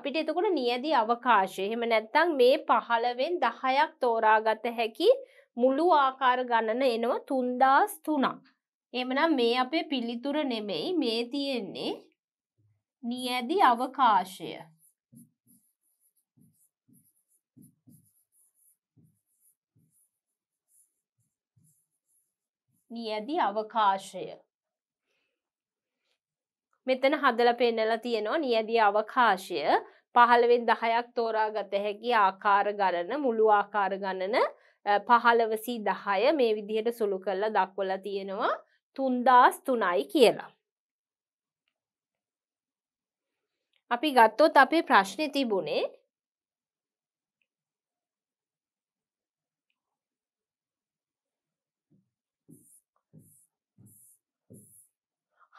අපිට එතකොට නියදි අවකාශය එහෙම නැත්තං මේ පහළවෙන් දහයක් තෝරාගත හැකි මුළු ආකාර ගණන එනවා තුන්දාස් තුනක්. එමනම් මේ අපේ පිළිතුර නෙමෙයි මේ තියෙන්නේ නියදි අවකාශය. නියදි අවකාශය. මෙතන හදල පෙන්නලා තියෙනවා නියදී අවකාශය පහළවෙන් දහයක් තෝරා ගත හැකි ආකාර ගණන මුළු ආකාර ගණන පහළවසී දහය මේ විදිහට සුළු කරල දක්වල තියෙනවා තුන්දාස් තුනයි කියලා. අපි ගත්තොත් අපේ ප්‍රශ්නය තිබුණේ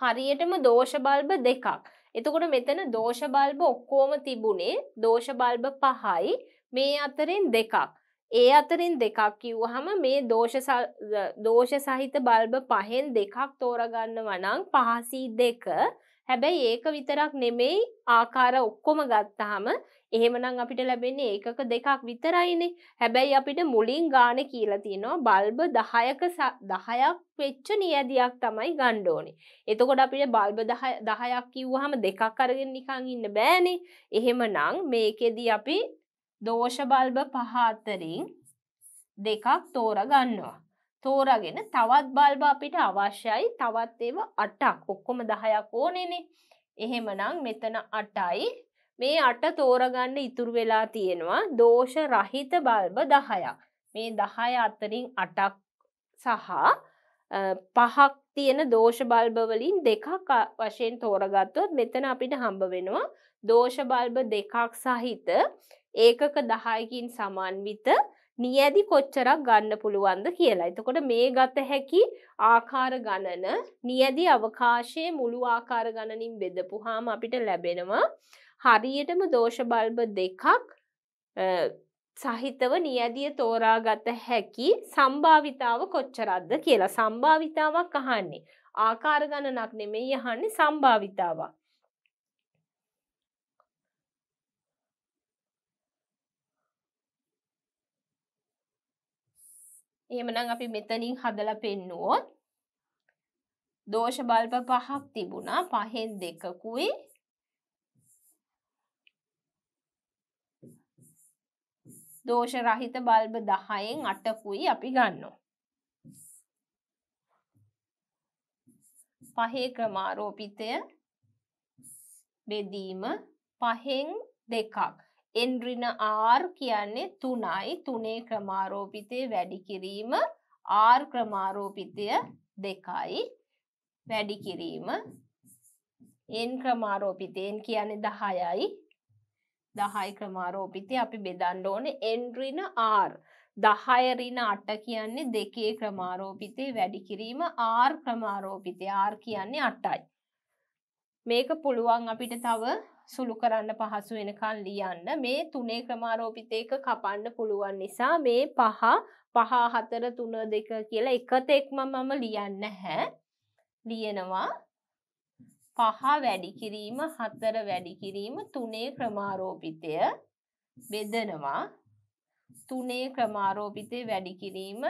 හරියටම දෝෂ බල්බ දෙකක් එතකොට මෙතන දෝෂ බල්බ ඔක්කොම තිබුණේ දෝෂ බල්බ පහයි මේ අතරින් දෙකක්. ඒ අතරින් දෙකක් කිව්වහම මේ දෝෂ දෝෂ සහිත බල්බ පහෙන් දෙකක් තෝරගන්නවා නම් 5C2 හැබැයි ඒක විතරක් නෙමෙයි ආකාර ඔක්කොම ගත්තාම එහෙමනම් අපිට ලැබෙන්නේ ඒකක දෙකක් විතරයිනේ හැබැයි අපිට මුලින් ගාන කියලා තියෙනවා බල්බ දහයක දහයක් වෙච්ච නියදියක් තමයි ගණ්ඩෝනේ එතකොට අපිට බල්බ දහයක් කිව්වහම දෙකක් අරගෙන නිකං ඉන්න බෑනේ එහෙමනම් මේකෙදී අපි දෝෂ බල්බ පහත්තරින් දෙකක් තෝර ගන්නවා තෝරගෙන තවත් බල්බ අපිට අවශ්‍යයි තවත් ඒව අටක් ඔක්කොම දහයක් ඕනෙනේ එහෙමනම් මෙතන අටයි මේ අට තෝරගන්න ඉතුරු වෙලා තියෙනවා දෝෂ රහිත බල්බ දහයා. මේ දහය අතරින් අටක් සහ පහක් තියෙන දෝෂ බල්බවලින් දෙකක් වශයෙන් තෝරගත්තොත් මෙතන අපිට හම්බ වෙනවා දෝෂ බල්බ දෙකක් සහිත ඒකක දහයකින් සමන්විත නියැදි කොච්චරක් ගන්න පුළුවන්ද කියලා. එතකොට මේ ගත හැකි ආකාර ගණන නියැදි අවකාශයේ මුළු ආකාර ගණනින් බෙදපුහාම අපිට ලැබෙනවා හරියටම දෝෂ බල්බ දෙකක් සහිතව නියදිය තෝරාගත හැකි සම්භාවිතාව කොච්චරද්ද කියලා සම්භාවිතාවක් අහන්නේ ආකාර ගණනක් නෙමෙයි අහන්නේ සම්භාවිතාවක් එහෙමනම් අපි මෙතනින් හදලා පෙන්නුවොත් දෝෂ බල්ප පහක් තිබුණා පහෙන් දෙකකුයි දෝෂ රහිත බල්බ දහයෙන් අටකුයි අපි ගන්නවා. පහේ ක්‍රමාරෝපිතය බෙදීම පහෙන් දෙකක්. එන්රින R කියන්නේ තුනයි තුනේ ක්‍රමාරෝපිතය වැඩි කිරීම R ක්‍රමාරෝපිතය දෙකයි වැඩි කිරීම එන් ක්‍රමාරෝපිතයෙන් කියන්නේ දහයයි දහයි ක්‍රමාරෝපිතය අපි බෙදන්න ඕන එන්රින ආර් දහයරින අට කියන්නේ දෙකේ ක්‍රමාරෝපිතය වැඩිකිරීම ආර් ක්‍රමාරෝපිතය ආර් කියන්නේ අටයි. මේක පුළුවන් අපිට තව සුළු කරන්න පහසු වෙනකන් ලියන්න මේ තුනේ ක්‍රමාරෝපිතයක කපන්න පුළුවන් නිසා මේ පහ පහ හතර තුන දෙක කියලා එකතෙක්ම මම ලියන්න හැ ලියනවා පහ වැඩි කිරීම හතර වැඩි කිරීම තුනේ ක්‍රමාරෝපිතය බෙදනවා තුනේ ක්‍රමාරෝපිතය වැඩි කිරීම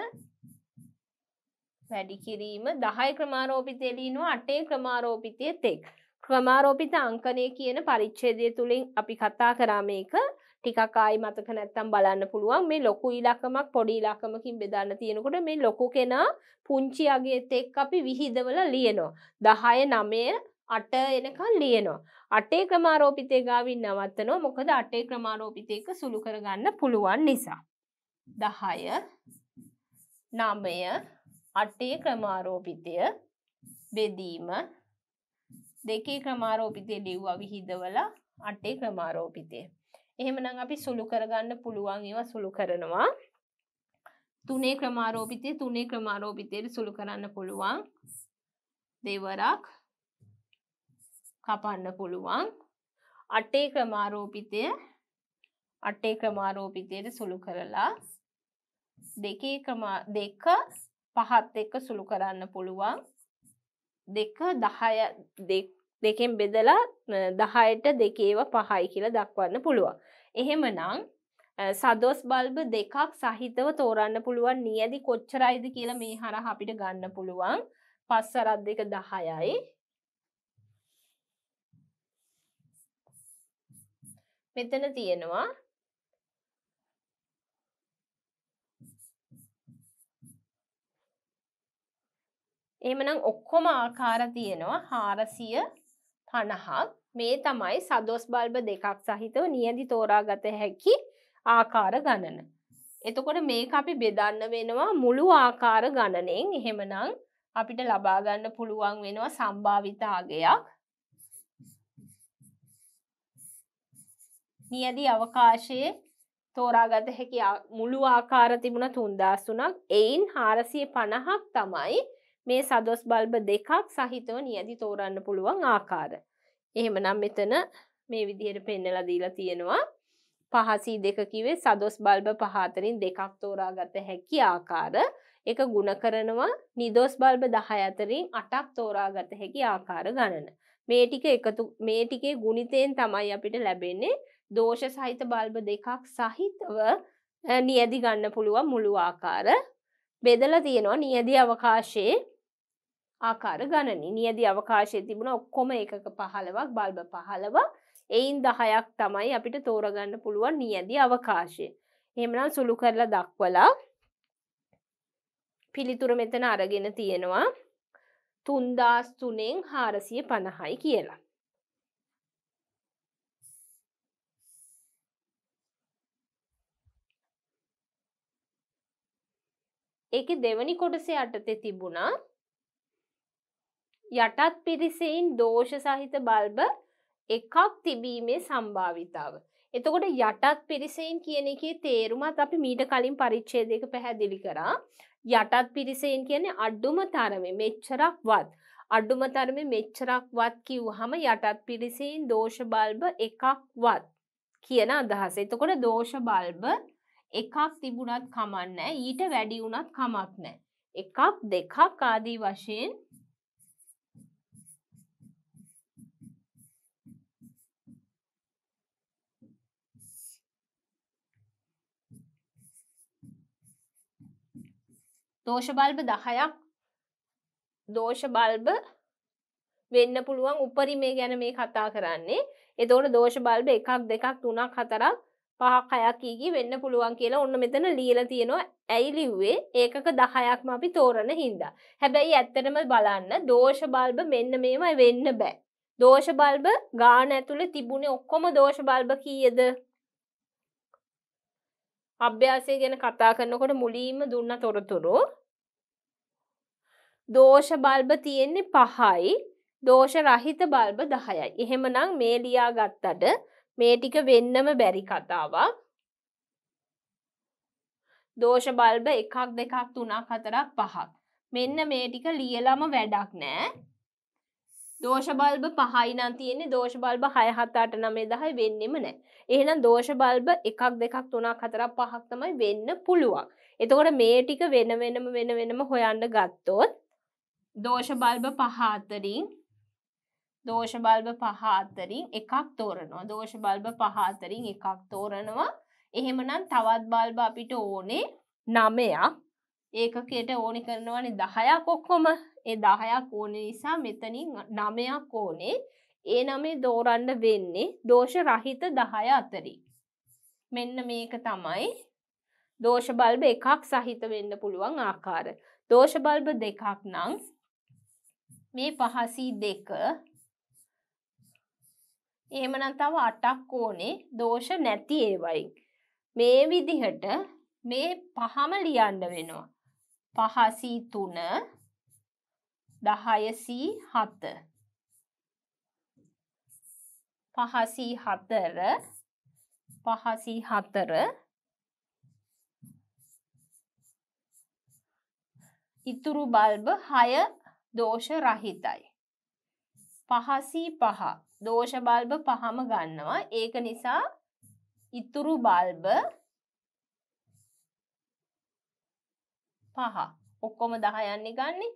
වැඩි කිරීම දහයි ක්‍රමාරෝපිතය ලිනවා අටේ ක්‍රමාරෝපිතය තෙක් ක්‍රමාරෝපිත අංකනය කියන පරිච්ඡේදය තුළින් අපි කතා කරා මේක ටිකක් ආයි මතක නැත්තම් බලන්න පුළුවන් මේ ලොකු ඉලක්කමක් පොඩි ඉලක්කමකින් බෙදන්න තියෙනකොට මේ ලොකු කෙනා පුංචි අගේ තෙක් අපි විහිදවල ලියනවා දහය නමය අට එනකල් ලියනවා. අටේ ක්‍රමාරෝපිතය ගාවින් නවත්තනවා මොකද අටේ ක්‍රමාරෝපිතයක සුළු කරගන්න පුළුවන් නිසා. දහය නමය අටේ ක්‍රමාරෝපිතය බෙදීම දෙකේ ක්‍රමාරෝපිතය ලිව්වා විහිදවල අටේ ක්‍රමාරෝපිතය. එහෙමනම් අපි සුළු කරගන්න පුළුවන් ඒවා සුළු කරනවා. තුනේ ක්‍රමාරෝපිතය තුනේ ක්‍රමාරෝපිතයට සුළු කරන්න පුළුවන් දෙවරක් කපන්න පුළුවන් අටේ ක්‍රමාරෝපිතය අටේ ක්‍රමාරෝපිතයට සුළු කරලා දෙකේ දෙක පහත් එක්ක සුළු කරන්න පුළුවන් දෙක දහය දෙකෙන් බෙදලා දහයට දෙකේව පහයි කියලා දක්වන්න පුළුවන්. එහෙමනං සදොස් බල්බ දෙකක් සහිතව තෝරන්න පුළුවන් නියදි කොච්චරයිද කියලා මේ හර අපිට ගන්න පුළුවන් පස්සරත් දෙක දහයයි මෙතන තියෙනවා එහෙමනම් ඔක්කොම ආකාර තියෙනවා 450ක් මේ තමයි සදොස් බල්බ දෙකක් සහිතව නියදි තෝරාගත හැකි ආකාර ගණන. එතකොට මේක අපි බෙදන්න වෙනවා මුළු ආකාර ගණනෙන්. එහෙමනම් අපිට ලබා ගන්න පුළුවන් වෙනවා සම්භාවිත අගයක් නියදී අවකාශයේ තෝරාගත හැකි මුළු ආකාර තිබුණ තුන්දස්තුනක් එයින් හාරසිය පණහක් තමයි මේ සදොස් බල්බ දෙකක් සහිතව නියදි තෝරන්න පුළුවන් ආකාර. එහෙම නම් මෙතන මේ විදිහයට පෙන්නල දීලා තියෙනවා පහසී දෙකකිවේ සදොස් බල්බ පහතරින් දෙකක් තෝරාගත හැකි ආකාර එක ගුණ කරනවා නිදොස් බල්බ දහ අතරින් අටක් තෝරාගත හැකි ආකාර ගණන. මේ ටික එකතු මේ ටිකේ ගුණිතයෙන් තමයි අපිට ලැබෙන්නේ දෝෂ සහිත බල්බ දෙකක් සහිතව නියදි ගන්න පුළුවන් මුළු ආකාර බෙදල තියෙනවා නියදි අවකාශයේ ආකාර ගණනි නියදි අවකාශය තිබුණ ඔක්කොම එකක පහළවක් බල්බ පහළව එයින් දහයක් තමයි අපිට තෝරගන්න පුළුවන් නියදි අවකාශය එහෙමනම් සුළු කරලා දක්වලා පිළිතුර මෙතන අරගෙන තියෙනවා තුන්දාස් තුනෙන් හාරසිය පණහයි කියලා ඒක දෙවනි කොටස යටතේ තිබුණා යටත් පිරිසයින් දෝෂ සහිත බල්බ එකක් තිබීමේ සම්භාවිතාව. එතකොට යටත් පිරිසයින් කියන එකේ තේරුමත් අපි මීට කලින් පරිච්ඡේදයක පැහැදිලි කරා. යටත් පිරිසයින් කියන්නේ අඩුම තරමේ මෙච්චරක් වත්. අඩුම තරමේ මෙච්චරක් වත් කිව්වහම යටත් පිරිසයින් දෝෂ බල්බ එකක් වත් කියන අදහස. එතකොට දෝෂ බල්බ එකක් තිබුණත් කමක් නැහැ ඊට වැඩි වුණත් කමක් නැහැ එකක් දෙකක් ආදී වශයෙන් දෝෂ බල්බ 10ක් දෝෂ බල්බ වෙන්න පුළුවන් උපරිමේ ගැන මේ කතා කරන්නේ. එතකොට දෝෂ බල්බ 1ක් 2ක් 3ක් 4ක් පහක් හයක්කීගී වෙන්න පුළුවන් කියලා ඔන්න මෙතන ලියලා තියෙනවා ඇයි ලිව්වේ ඒකක දහයක්ම අපි තෝරන හින්දා. හැබැයි ඇත්තටම බලන්න දෝෂ බල්බ මෙන්න මේමයි වෙන්න බෑ. දෝෂ බල්බ ගාන ඇතුළේ තිබුණේ ඔක්කොම දෝෂ බල්බ කීයද? අභ්‍යාසය ගැන කතා කරනකොට මුලින්ම දුන්න තොරතුරු දෝෂ බල්බ තියෙන්නේ පහයි දෝෂ රහිත බල්බ 10යි. එහෙමනම් මේ ලියා ගත්තට මේ ටික වෙන්නම බැරි කතාවක් දෝෂ බල්බ එකක් දෙකක් තුනක් හතරක් පහක් මෙන්න මේ ටික ලියලම වැඩක් නෑ දෝෂ බල්බ පහයි නම් තියෙන්නේ දෝෂ බල්බ 6 7 8 9 10 වෙන්නෙම නැහැ. එහෙනම් දෝෂ බල්බ 1ක් 2ක් 3ක් 4ක් 5ක් තමයි වෙන්න පුළුවන්. එතකොට මේ ටික වෙන වෙනම වෙන වෙනම හොයන්න ගත්තොත් දෝෂ බල්බ පහ අතරින් දෝෂ බල්බ පහ අතරින් එකක් තෝරනවා දෝෂ බල්බ පහ අතරින් එකක් තෝරනවා එහෙමනම් තවත් බල්බ අපිට ඕනේ නමයක් ඒකකයට ඕනි කරනවනේ දහයක් ඔක්කොම ඒ දහයක් ඕන නිසා මෙතනින් නමයක් ඕනේ ඒ නමේ දෝරන්ඩ වෙන්නේ දෝෂ රහිත දහය අතරි. මෙන්න මේක තමයි දෝෂ බල්බ එකක් සහිත වෙන්න පුළුවන් ආකාර. දෝෂ බල්බ දෙකක් නං මේ පහසී දෙක එහෙමනම් තව 8ක් ඕනේ දෝෂ නැති ඒවයින්. මේ විදිහට මේ පහම ලියන්න වෙනවා. 5C3 10C7 5C4 5C4 ඉතුරු බල්බ 6 දෝෂ රහිතයි. 5C5 දෝෂ බල්බ පහම ගන්නවා ඒක නිසා ඉතුරු බල්බ පහ ඔක්කොම දහ යන්නේ ගන්නේ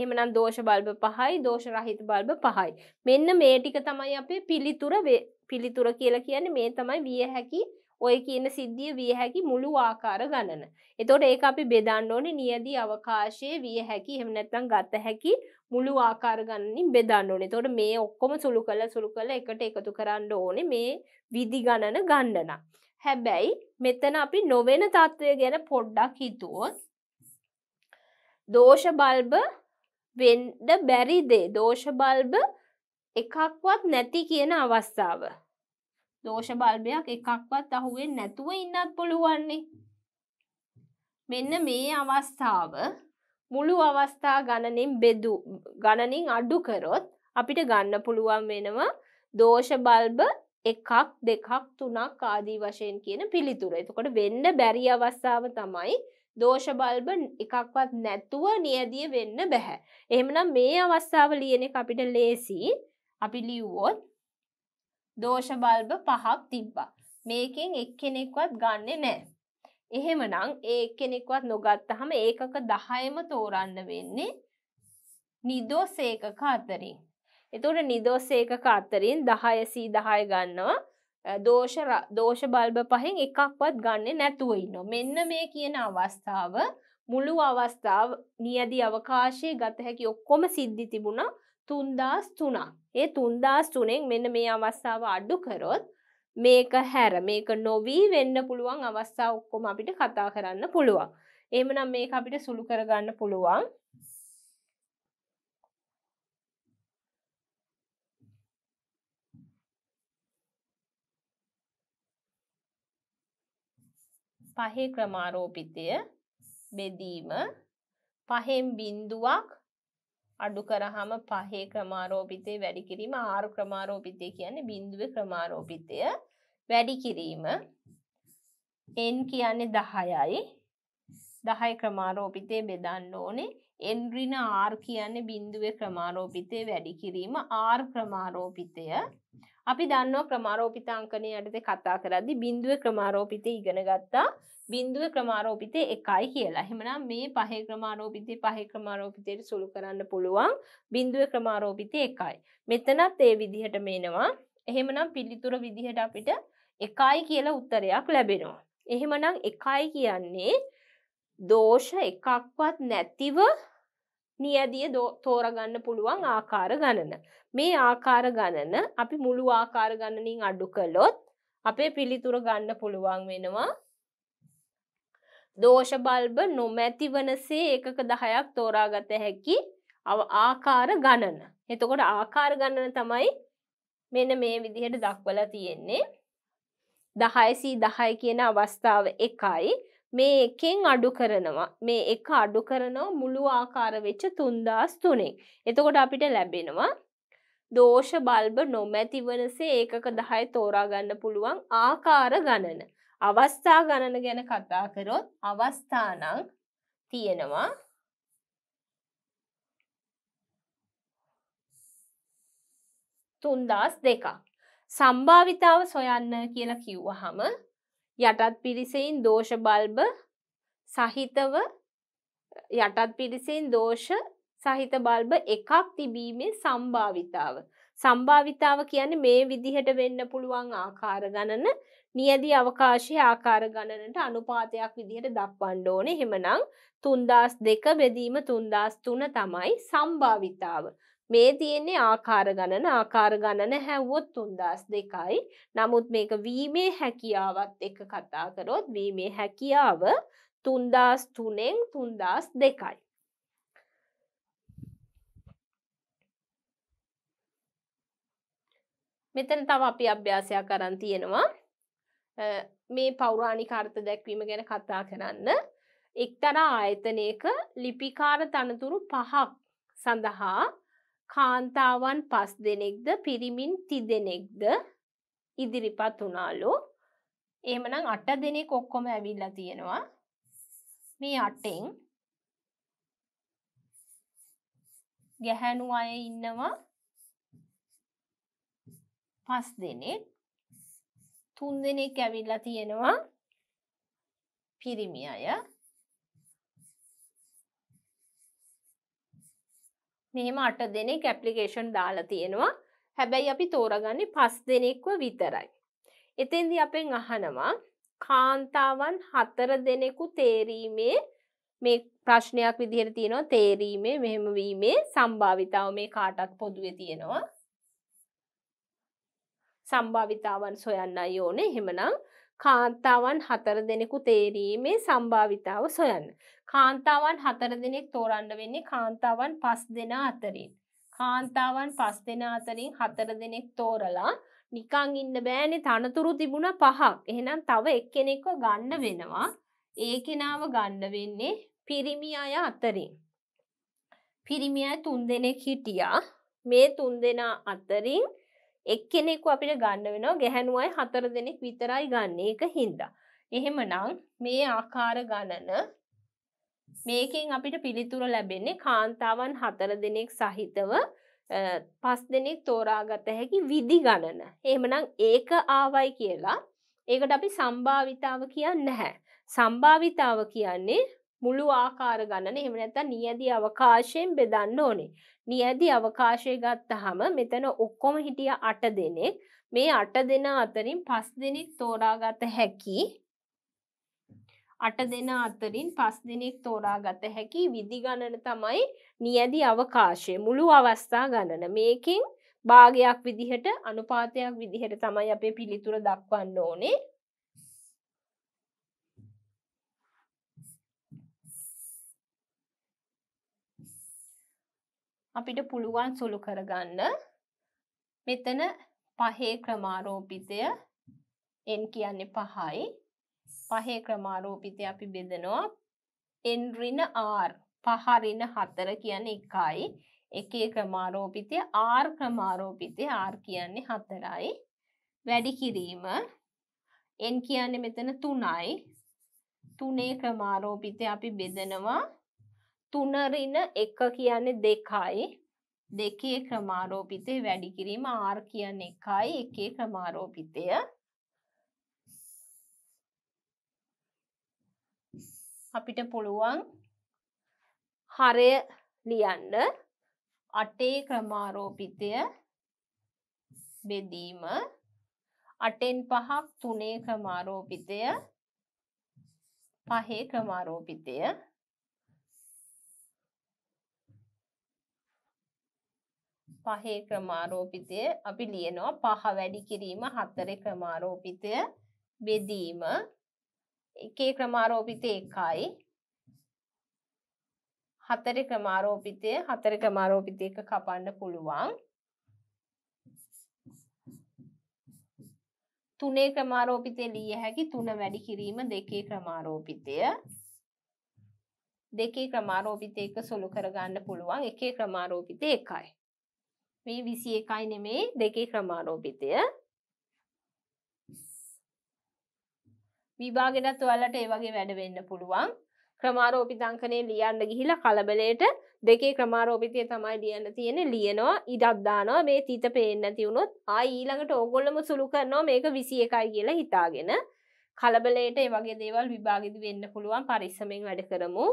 එහමනම් දෝෂ බල්බ පහයි දෝෂ රහිත බල්බ පහයි මෙන්න මේ ටික තමයි අපේ පිළිතුර පිළිතුර කියලා කියන්නේ මේ තමයි විය හැකි ඔය කියන සිද්ධිය විය හැකි මුළු ආකාර ගණන එතොට ඒ අපි බෙදන්න ඕනේ නියදී අවකාශයේ විය හැකි හෙම නැත්නම් ගත හැකි මුළු ආකාරගන්නින් බෙදන්න ඕනේ තොට මේ ඔක්කොම සුළු කල සුළු කල එකට එකතු කරන්න ඕනෙ මේ විදි ගණන ගණ්ඩන. හැබැයි මෙතන අපි නොවෙන තත්ත්වය ගැන පොඩ්ඩක් හිතුවොත් දෝෂ බල්බ වෙන්ඩ බැරිදේ දෝෂ බල්බ එකක්වත් නැති කියන අවස්ථාව. දෝෂ බල්බයක් එකක්වත් අහුවෙන් නැතුව ඉන්නත් පුළුවන්නේ. මෙන්න මේ අවස්ථාව මුළු අවස්ථා ගණනින් බෙදු ගණනින් අඩු කරොත් අපිට ගන්න පුළුවන් වෙනවා දෝෂ බල්බ එකක් දෙකක් තුනක් ආදී වශයෙන් කියන පිළිතුර. එතකොට වෙන්න බැරි අවස්ථාව තමයි දෝෂ බල්බ එකක්වත් නැතුව නියදිය වෙන්න බැහැ. එහෙමනම් මේ අවස්ථාව ලියන එක අපිට ලේසි. අපි ලියුවොත් දෝෂ බල්බ පහක් තිබ්බා. මේකෙන් එක්කෙනෙක්වත් ගන්නෙ නැහැ. එහෙමනම් ඒ කෙනෙක්වත් නොගත්තහම ඒකක දහයම තෝරන්න වෙන්නේ නිදෝස් ඒකක අතරින්. එතකොට නිදෝස් ඒකක අතරින් 10 සී 10 ගන්නවා. දෝෂ දෝෂ බල්බ පහෙන් එකක්වත් ගන්න නැතුව ඉන්නවා. මෙන්න මේ කියන අවස්ථාව මුළු අවස්ථාව නියදි අවකාශයේ ගත හැකි ඔක්කොම සිද්ධි තිබුණා 3003ක්. ඒ 3003ෙන් මෙන්න මේ අවස්ථාව අඩු කරොත් මේක හැර මේක නොවී වෙන්න පුළුවන් අවස්ථා ඔක්කොම අපිට කතා කරන්න පුළුවන්. එමනම් මේක අපිට සුළු කරගන්න පුළුවන්. පහේ ක්‍රමාරෝපිතය බෙදීම පහෙන් බින්දුවක් අඩු කරහම පහේ ක්‍රමාරෝපිතය වැඩි කිරීම ආර් ක්‍රමාරෝපිතය කියන්නේ බිින්දුව ක්‍රමාරෝපිතය වැඩි කිරීම එන් කියන්නේ දහයයි දහයි ක්‍රමාරෝපිතය බෙදන්න ඕනේ එන්ග්‍රින ආර් කියන්නේ බිින්දුව ක්‍රමාරෝපිතය වැඩි කිරීම ආර් ක්‍රමාරෝපිතය අපි දන්න ක්‍රමාරෝපිතාංකනය යටතේ කතා කරදි බිින්දුව ක්‍රමාරෝපිතය ඉගෙන ගත්තා බිින්දුව ක්‍රමාරෝපිතය එකයි කියලා හෙමනම් මේ පහේ ක්‍රමාරෝපිතය පහ ක්‍රමාරෝපිතයට සුළු කරන්න පුළුවන් බිින්දුව ක්‍රමාරෝපිතය එකයි මෙතනත් ඒ විදිහට මේනවා එහෙමනම් පිල්ලිතුර විදිහට අපිට එකයි කියලා උත්තරයක් ලැබෙනවා එහෙමනම් එකයි කියන්නේ දෝෂ එකක්වත් නැතිව නියදිය තෝරගන්න පුළුවන් ආකාර ගණන. මේ ආකාර ගණන අපි මුළු ආකාර ගණනින් අඩු කළොත් අපේ පිළිතුර ගන්න පුළුවන් වෙනවා. දෝෂ බල්බ නොමැති වනසේ එකක දහයක් තෝරාගත හැකි ආකාර ගණන. එතකොට ආකාර ගණන තමයි මෙන්න මේ විදිහට දක්වලා තියෙන්නේ. දහයසී දහය කියන අවස්ථාව එකයි මේ එකෙන් අඩු කරනවා මේ එක අඩු කරනවා මුළු ආකාර වෙච්ච තුන්දස් තුනේ එතකොට අපිට ලැබෙනවා දෝෂ බල්බ නොමැති වනසේ ඒකක දහය තෝරාගන්න පුළුවන් ආකාර ගණන අවස්ථා ගණන ගැන කතා කරොත් අවස්ථානං තියෙනවා තුන්දස් දෙකක් සම්භාවිතාව සොයන්න කියලා කිව්වහම යටත් පිරිසයින් දෝෂ බල්බ සහිතව යටත් පිරිසෙන් දෝෂ සහිත බල්බ එකක් තිබීමේ සම්භාවිතාව. සම්භාවිතාව කියන්නේ මේ විදිහට වෙන්න පුළුවන් ආකාර ගණන නියදී අවකාශයේ ආකාර ගණනට අනුපාතයක් විදිහට දක්වන්න ඕනේ. එහෙමනම් 3002 බෙදීම 3003 තමයි සම්භාවිතාව. මේ තියෙන්නේ ආකාර ගණන ආකාර ගණන හැව්වොත් තුන්දස් දෙකයි නමුත් මේක වීමේ හැකියාවත් එක කතා කරොත් වීමේ හැකියාව තුන්දස් තුනෙන් තුන්දස් දෙකයි. මෙතන තව අපි අභ්‍යාසයක් කරන් තියෙනවා මේ පෞරාණික අර්ථ දැක්වීම ගැන කතා කරන්න එක්තරා ආයතනයක ලිපිකාර තනතුරු පහක් සඳහා කාන්තාවන් පස් දෙනෙක්ද පිරිමින් තිදෙනෙක්ද ඉදිරිපත් වුණාලු එහමනම් අට දෙනෙක් ඔක්කොම ඇවිල්ලා තියෙනවා මේ අටෙන් ගැහැනු අය ඉන්නවා පස් දෙනෙක් තුන් දෙනෙක් ඇවිල්ලා තියෙනවා පිරිමි අය මෙහෙම අට දෙනෙක් ඇපලිකේෂන් දාලා තියෙනවා හැබැයි අපි තෝරගන්නේ පස් දෙනෙක්ව විතරයි. එතෙන්දි අපෙන් අහනවා කාන්තාවන් හතර දෙනෙකු තේරීමේ මේ ප්‍රශ්නයක් විදිහට තියෙනවා තේරීමේ මෙහෙම වීමේ සම්භාවිතාව මේ කාටත් පොදුවේ තියෙනවා. සම්භාවිතාවන් සොයන්නයි ඕනේ එහෙමනම් කාන්තාවන් හතර දෙනෙකු තේරීමේ සම්භාවිතාව සොයන්න. කාන්තාවන් හතර දෙනෙක් තෝරන්න වෙන්නේ කාන්තාවන් පස් දෙනා අතරින්. කාන්තාවන් පස් දෙනා අතරින් හතර දෙනෙක් තෝරලා නිකං ඉන්න බෑනේ තනතුරු තිබුණ පහක්. එහෙනම් තව එක්කෙනෙක්ව ගන්න වෙනවා. ඒ කෙනාව ගන්න වෙන්නේ පිරිමි අය අතරින්. පිරිමි අය තුන් දෙනෙක් හිටියා. මේ තුන් දෙනා අතරින් එක්කෙනෙකු අපිට ගන්න වෙනවා ගැහැනුවයි හතර දෙනෙක් විතරයි ගන්න එක හින්දා. එහෙමනම් මේ ආකාර ගණන මේකෙන් අපිට පිළිතුර ලැබෙන්නේ කාන්තාවන් හතර දෙනෙක් සහිතව පස් දෙනෙක් තෝරාගත හැකි විදි ගණන. එහෙමනම් ඒක ආවයි කියලා ඒකට අපි සම්භාවිතාව කියන්න නැහැ. සම්භාවිතාව කියන්නේ මුළු ආකාර ගණන එහෙම නැත්නම් නියැදි අවකාශයෙන් බෙදන්න ඕනේ. නියැදි අවකාශය ගත්තාම මෙතන ඔක්කොම හිටිය 8 දෙනෙක්. මේ 8 දෙනා අතරින් 5 දෙනෙක් තෝරාගත හැකි. 8 දෙනා අතරින් 5 දෙනෙක් තෝරාගත හැකි විදි ගණන තමයි නියැදි අවකාශය. මුළු අවස්ථා ගණන. මේකෙන් භාගයක් විදිහට අනුපාතයක් විදිහට තමයි අපේ පිළිතුර දක්වන්න ඕනේ. අපිට පුළුවන් සුළු කරගන්න මෙතන පහේ ක්‍රමාරෝපිතය එන් කියන්නේ පහයි පහේ ක්‍රමාරෝපිතය අපි බෙදනවා එන්රින ආර් පහරින හතර කියන එකයි එකේ ක්‍රමාරෝපිතය ආර් ක්‍රමාරෝපිතය ආර් කියන්නේ හතරයි වැඩි කිරීම එන් කියන්නේ මෙතන තුනයි තුනේ ක්‍රමාරෝපිතය අපි බෙදනවා තුනරින එක කියන්නේ දෙකයි දෙකේ ක්‍රමාරෝපිතය වැඩි කිරීම ආර් කියන්න එකයි එකේ ක්‍රමාරෝපිතය අපිට පුළුවන් හරය ලියන්න අටේ ක්‍රමාරෝපිතය බෙදීම අටෙන් පහක් තුනේ ක්‍රමාරෝපිතය පහේ ක්‍රමාරෝපිතය පහේ ක්‍රමාරෝපිතය අපි ලියනවා පහ වැඩි කිරීම හතරේ ක්‍රමාරෝපිතය බෙදීම එකේ ක්‍රමාරෝපිතය එකයි හතරේ ක්‍රමාරෝපිතය හතරේ ක්‍රමාරෝපිතය එක කපන්න පුළුවන් තුනේ ක්‍රමාරෝපිතය ලිය හැකි තුන වැඩි කිරීම දෙකේ ක්‍රමාරෝපිතය දෙකේ ක්‍රමාරෝපිතය එක සොළු කරගන්න පුළුවන් එකේ ක්‍රමාරෝපිතය එකයි මේ 21යි නෙමෙයි දෙකේ ක්‍රමාරෝපිතය. විභාගෙටත් ඔයාලට ඒ වගේ වැඩ වෙන්න පුළුවන්. ක්‍රමාරෝපිත අංකනේ ලියන්න ගිහිලා කලබලයට දෙකේ ක්‍රමාරෝපිතය තමයි ලියන්න තියෙන්නේ ලියනවා ඉඩක් දානවා මේ තිත පේන්නේ නැති වුණොත් ආයි ඊළඟට ඕගොල්ලොම සුළු කරනවා මේක 21යි කියලා හිතාගෙන කලබලයට ඒ වගේ දේවල් විභාගෙදි වෙන්න පුළුවන් පරිස්සමෙන් වැඩ කරමු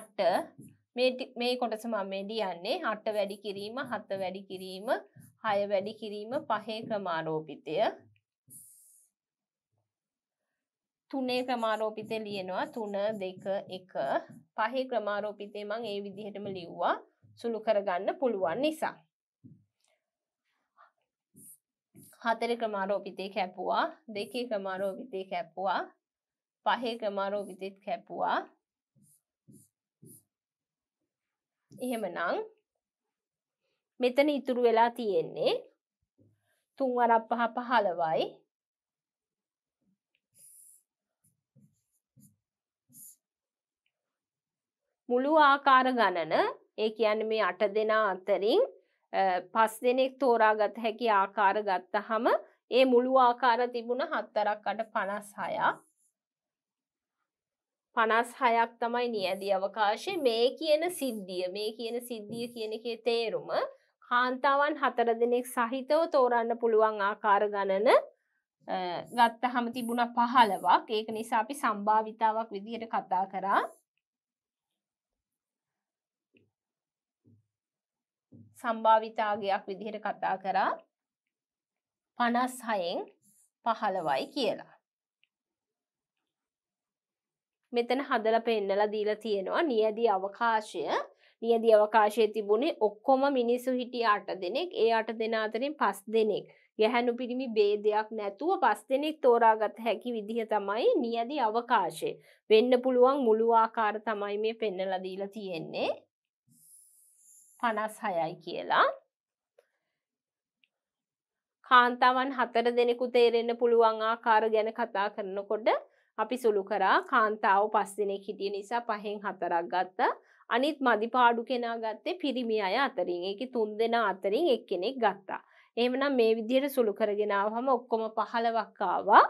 8 මේ කොටස මම ලියන්නේ හට වැඩි කිරීම හත වැඩි කිරීම හය වැඩි කිරීම පහේ ක්‍රමාරෝපිතය තුනේ ක්‍රමාරෝපිතය ලියනවා තුන දෙක එක පහේ ක්‍රමාරෝපිතය මං ඒ විදිහටම ලිව්වා සුළු කරගන්න පුළුවන් නිසා හතර ක්‍රමාරෝපිතය කැපුවා දෙකේ ක්‍රමාරෝපිතය කැපුවා පහේ ක්‍රමාරෝපිතෙත් කැපුවා එහෙමනම් මෙතන ඉතුරු වෙලා තියෙන්නේ තුන්වරක් පහ පහළවයි මුළු ආකාර ගණන ඒ කියන්නේ මේ අට දෙනා අතරින් පස් දෙනෙක් තෝරාගත හැකි ආකාර ගත්තහම ඒ මුළු ආකාර තිබුණ හත්තරක් අට 56ක් පනස් හයක් තමයි නියදී අවකාශය මේ කියන සිද්ධිය මේ කියන සිද්ධිය කියන එකේ තේරුම කාන්තාවන් හතර දෙනෙක් සහිතව තෝරන්න පුළුවන් ආකාර ගණන ගත්ත හම තිබුණ පහලවක් ඒක නිසා අපි සම්භාවිතාවක් විදිහට කතා කරා සම්භාවිතාගයක් විදිහට කතා කරා පනස් හයෙන් පහළවයි කියලා මෙතන හදල පෙන්නලා දීලා තියෙනවා නියදී අවකාශය නියදී අවකාශය තිබුණේ ඔක්කොම මිනිස්සු හිටිය අට දෙනෙක් ඒ අට දෙෙන අතරින් පස් දෙනෙක් ගැහැනු පිරිමි බේදයක් නැතුව පස් දෙනෙක් තෝරාගත හැකි විදිහ තමයි නියදී අවකාශය වෙන්න පුළුවන් මුළුවාකාර තමයි මේ පෙන්නලා දීලා තියෙන්නේ පනස් හයයි කියලා කාන්තාවන් හතර දෙනෙකු තේරෙන්න පුළුවන් ආකාර ගැන කතා කරනකොට අපි සුළු කරා කාන්තාව පස්සෙනෙක් හිටිය නිසා පහෙන් හතරක් ගත්ත අනිත් මදි පාඩු කෙනා ගත්තේ පිරිමි අය අතරින් ඒක තුන් දෙනා අතරින් එක්කෙනෙක් ගත්තා. එහෙමනම් මේ විදිහට සුළු කරගෙන ආවම ඔක්කොම 15ක් ආවා.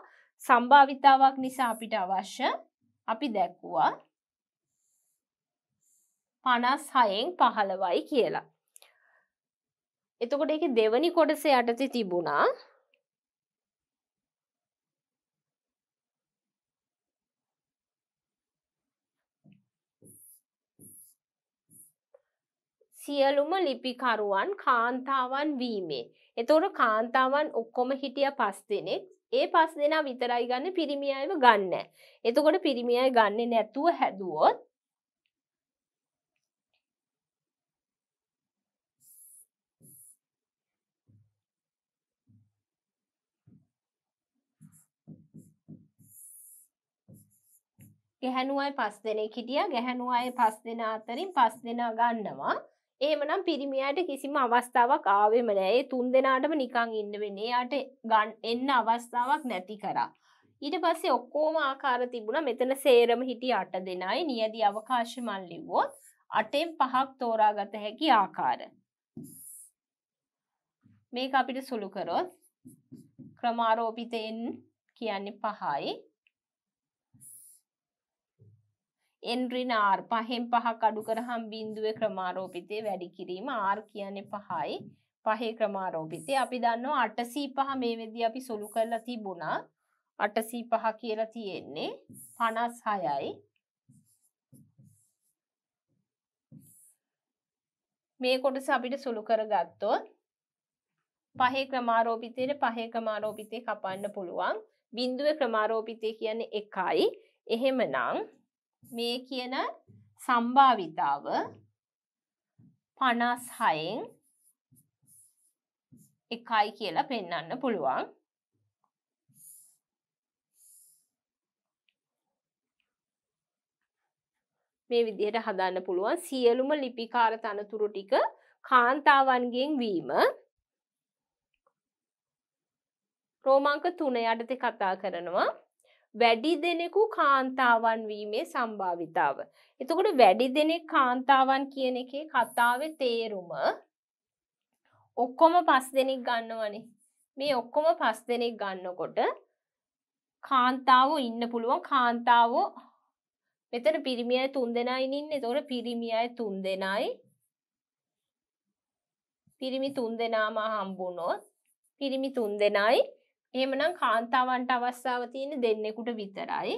සම්භාවිතාවක් නිසා අපිට අවශ්‍ය අපි දැක්ුවා 56න් 15යි කියලා. එතකොට ඒකේ දෙවනි කොටස යටතේ තිබුණා සියලුම ලිපිකරුවන් කාන්තාවන් වීමේ. එතෝට කාන්තාවන් ඔක්කොම හිටිය පස් දෙනෙක් ඒ පස් දෙනා විතරයි ගන්න පිරිමි අයව ගන්න. එතකොට පිරිමි අය ගන්න නැතුව හැදුවොත් ගැහැනුවයි පස් දෙනෙක් හිටිය ගැහැනුවයි පස් දෙනා අතරින් පස් දෙනා ගන්නවා ඒමනම් පිරිමියට කිසිම අවස්ථාවක් ආවෙම නෑ තුන් දෙනාටම නිකං ඉන්න වෙන යාට ගන් එන්න අවස්ථාවක් නැති කරා. ඊට පස්සේ ඔක්කෝම ආකාර තිබුණ මෙතන සේරම හිටි අට දෙනයි නියදි අවකාශ මල්ලිවෝත් අටෙන් පහක් තෝරාගත හැකි ආකාර. මේක අපිට සුළුකරොත් ක්‍රමාරෝපිතයෙන් කියන්නේ පහයි එන්රින ආර් පහෙන් පහක් අඩු කරහම් බින්දුව ක්‍රමාරෝපිතය වැඩි කිරීම ආර් කියන පහයි පහේ ක්‍රමාරෝපිතය අපි දන්නවා අටසී පහ මේ වෙදි අපි සුළු කරලා තිබුණා අටසී පහ කියලා තියෙන්නේ පනස් හයයි මේ කොටස අපිට සුළු කරගත්තොත් පහේ ක්‍රමාරෝපිතයට පහේ ක්‍රමාරෝපිතය කපන්න පුළුවන් බින්දුව ක්‍රමාරෝපිතය කියන්නේ එකයි එහෙමනම් මේ කියන සම්භාවිතාව පනස් හයෙන් එකයි කියලා පෙන්වන්න පුළුවන්. මේ විදිහට හදන්න පුළුවන් සියලුම ලිපිකාර තනතුරු ටික කාන්තාවන්ගෙන් වීම රෝමංක 3 යටතේ කතා කරනවා වැඩි දෙනෙකු කාන්තාවන් වීමේ සම්භාවිතාව. එතකොට වැඩි දෙනෙක් කාන්තාවන් කියන එකේ කතාවේ තේරුම ඔක්කොම පස් දෙනෙක් ගන්නවනේ. මේ ඔක්කොම පස් දෙනෙක් ගන්නකොට කාන්තාවෝ ඉන්න පුළුවන් කාන්තාවෝ මෙතන පිරිමි අය තුන් දෙනයි ඉන්නේ. එතකොට පිරිමි අය තුන් දෙනයි පිරිමි තුන් දෙනාම හම්බුනොත් පිරිමි තුන් දෙනයි එහෙමනම් කාන්තාවන්ට අවස්ථාව තියෙන දෙන්නෙකුට විතරයි.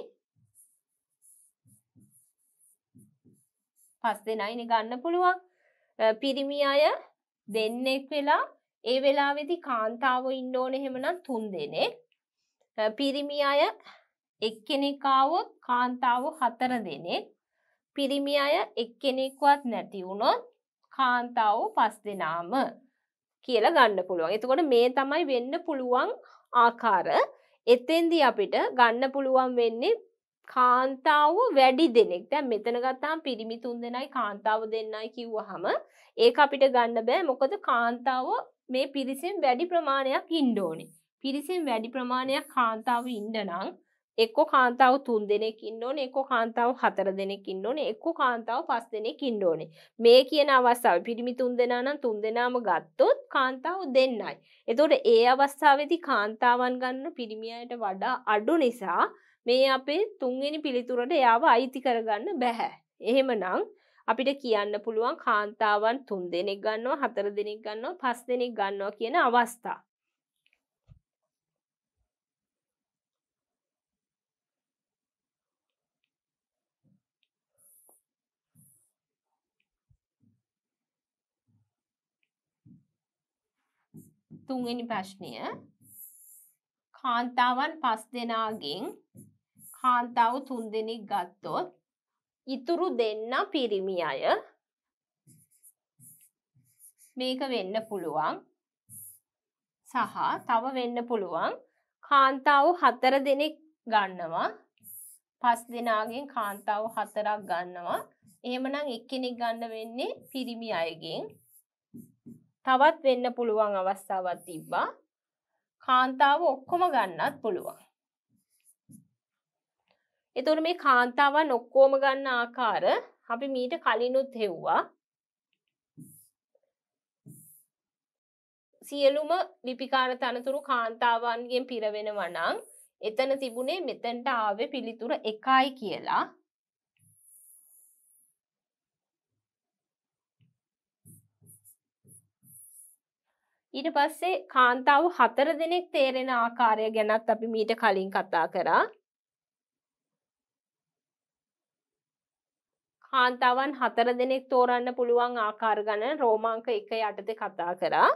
පස් දෙනයිනේ ගන්න පුළුවන්. පිරිමි අය දෙන්නෙක් වෙලා ඒ වෙලාවේදී කාන්තාවෝ ඉන්න ඕනේ එහෙමනම් තුන් දෙනෙක්. පිරිමි අය එක්කෙනෙක් ආවොත් කාන්තාවෝ හතර දෙනෙක්. පිරිමි අය එක්කෙනෙක්වත් නැති වුණොත් කාන්තාවෝ පස් දෙනාම කියලා ගන්න පුළුවන්. එතකොට මේ තමයි වෙන්න පුළුවන් ආකාර එතෙන්දී අපිට ගන්න පුළුවන් වෙන්නේ කාන්තාව වැඩි දෙනෙක් දැන් මෙතන ගත්තාම පිරිමි තුන් දෙනයි කාන්තාව දෙන්නයි කිව්වහම ඒක අපිට ගන්න බෑ මොකද කාන්තාව මේ පිරිසෙන් වැඩි ප්‍රමාණයක් ඉන්න ඕනේ. පිරිසෙන් වැඩි ප්‍රමාණයක් කාන්තාව ඉන්න නම් එක්කෝ කාන්තාව තුන් දෙනෙක් ඉන්න ඕනේ එක්කෝ කාන්තාව හතර දෙනෙක් ඉන්න ඕනේ එක්කෝ කාන්තාව පස් දෙනෙක් ඉන්න ඕනේ මේ කියන අවස්ථාව පිරිමි තුන් දෙනා නම් තුන් දෙනාම ගත්තොත් කාන්තාව දෙන්නයි එතකොට ඒ අවස්ථාවේදී කාන්තාවන් ගන්න පිරිමියට වඩා අඩු නිසා මේ අපේ තුන්වෙනි පිළිතුරට එයාව අයිති කරගන්න බෑ එහෙමනම් අපිට කියන්න පුළුවන් කාන්තාවන් තුන් දෙනෙක් ගන්නවා හතර දෙනෙක් ගන්නවා පස් දෙනෙක් ගන්නවා කියන අවස්ථා තුන්වෙනි ප්‍රශ්නය කාන්තාවන් පස් දෙනාගෙන් කාන්තාව තුන් දෙනෙක් ගත්තොත් ඉතුරු දෙන්න පිරිමි අය මේක වෙන්න පුළුවන් සහ තව වෙන්න පුළුවන් කාන්තාව හතර දෙනෙක් ගන්නවා පස් දෙනාගෙන් කාන්තාව හතරක් ගන්නවා එහෙමනම් එක්කෙනෙක් ගන්න වෙන්නේ පිරිමි අයගෙන් තවත් වෙන්න පුළුවන් අවස්ථාවක් තිබ්බා කාන්තාව ඔක්කොම ගන්නත් පුළුවන් එතකොට මේ කාන්තාවන් ඔක්කොම ගන්න ආකාර අපි මීට කලිනුත් හෙව්වා සියලුම ලිපිකාර තනතුරු කාන්තාවන්ගෙන් පිරවෙනවා නම් එතන තිබුණේ මෙතැන්ට ආවේ පිළිතුර එකයි කියලා ඊට පස්සේ කාන්තාව හතර දෙනෙක් තේරෙන ආකාරය ගැනත් අපි මීට කලින් කතා කරා කාන්තාවන් හතර දෙනෙක් තෝරන්න පුළුවන් ආකාර ගණන රෝමාංක එක යටතේ කතා කරා.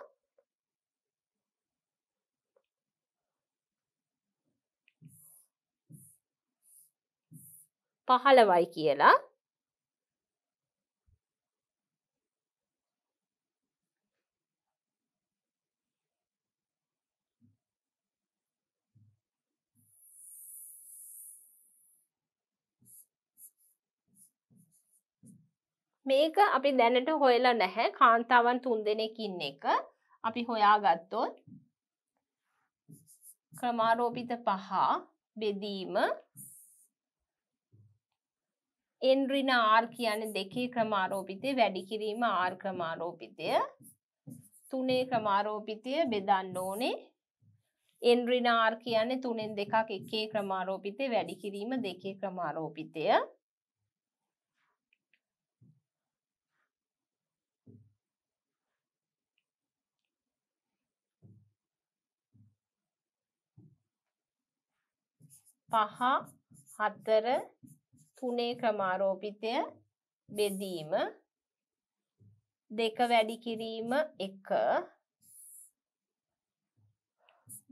පහළවයි කියලා මේක අපි දැනට හොයලා නැහැ කාන්තාවන් තුන් දෙනෙක් ඉන්න එක අපි හොයා ගත්තොත් ක්‍රමාරෝපිත පහ බෙදීම එන්රින ආර් කියන දෙකේ ක්‍රමාරෝපිතය වැඩි කිරීම ආර් ක්‍රමාරෝපිතය තුනේ ක්‍රමාරෝපිතය බෙදන්න ඕනේ එන්රිනාර් කියන්නේ තුනෙන් දෙකක් එකේ ක්‍රමාරෝපිතය වැඩි කිරීම දෙකේ ක්‍රමාරෝපිතය පහ හතර තුනේ ක්‍රම ආරෝපිතය බෙදීම දෙක වැඩි කිරීම එක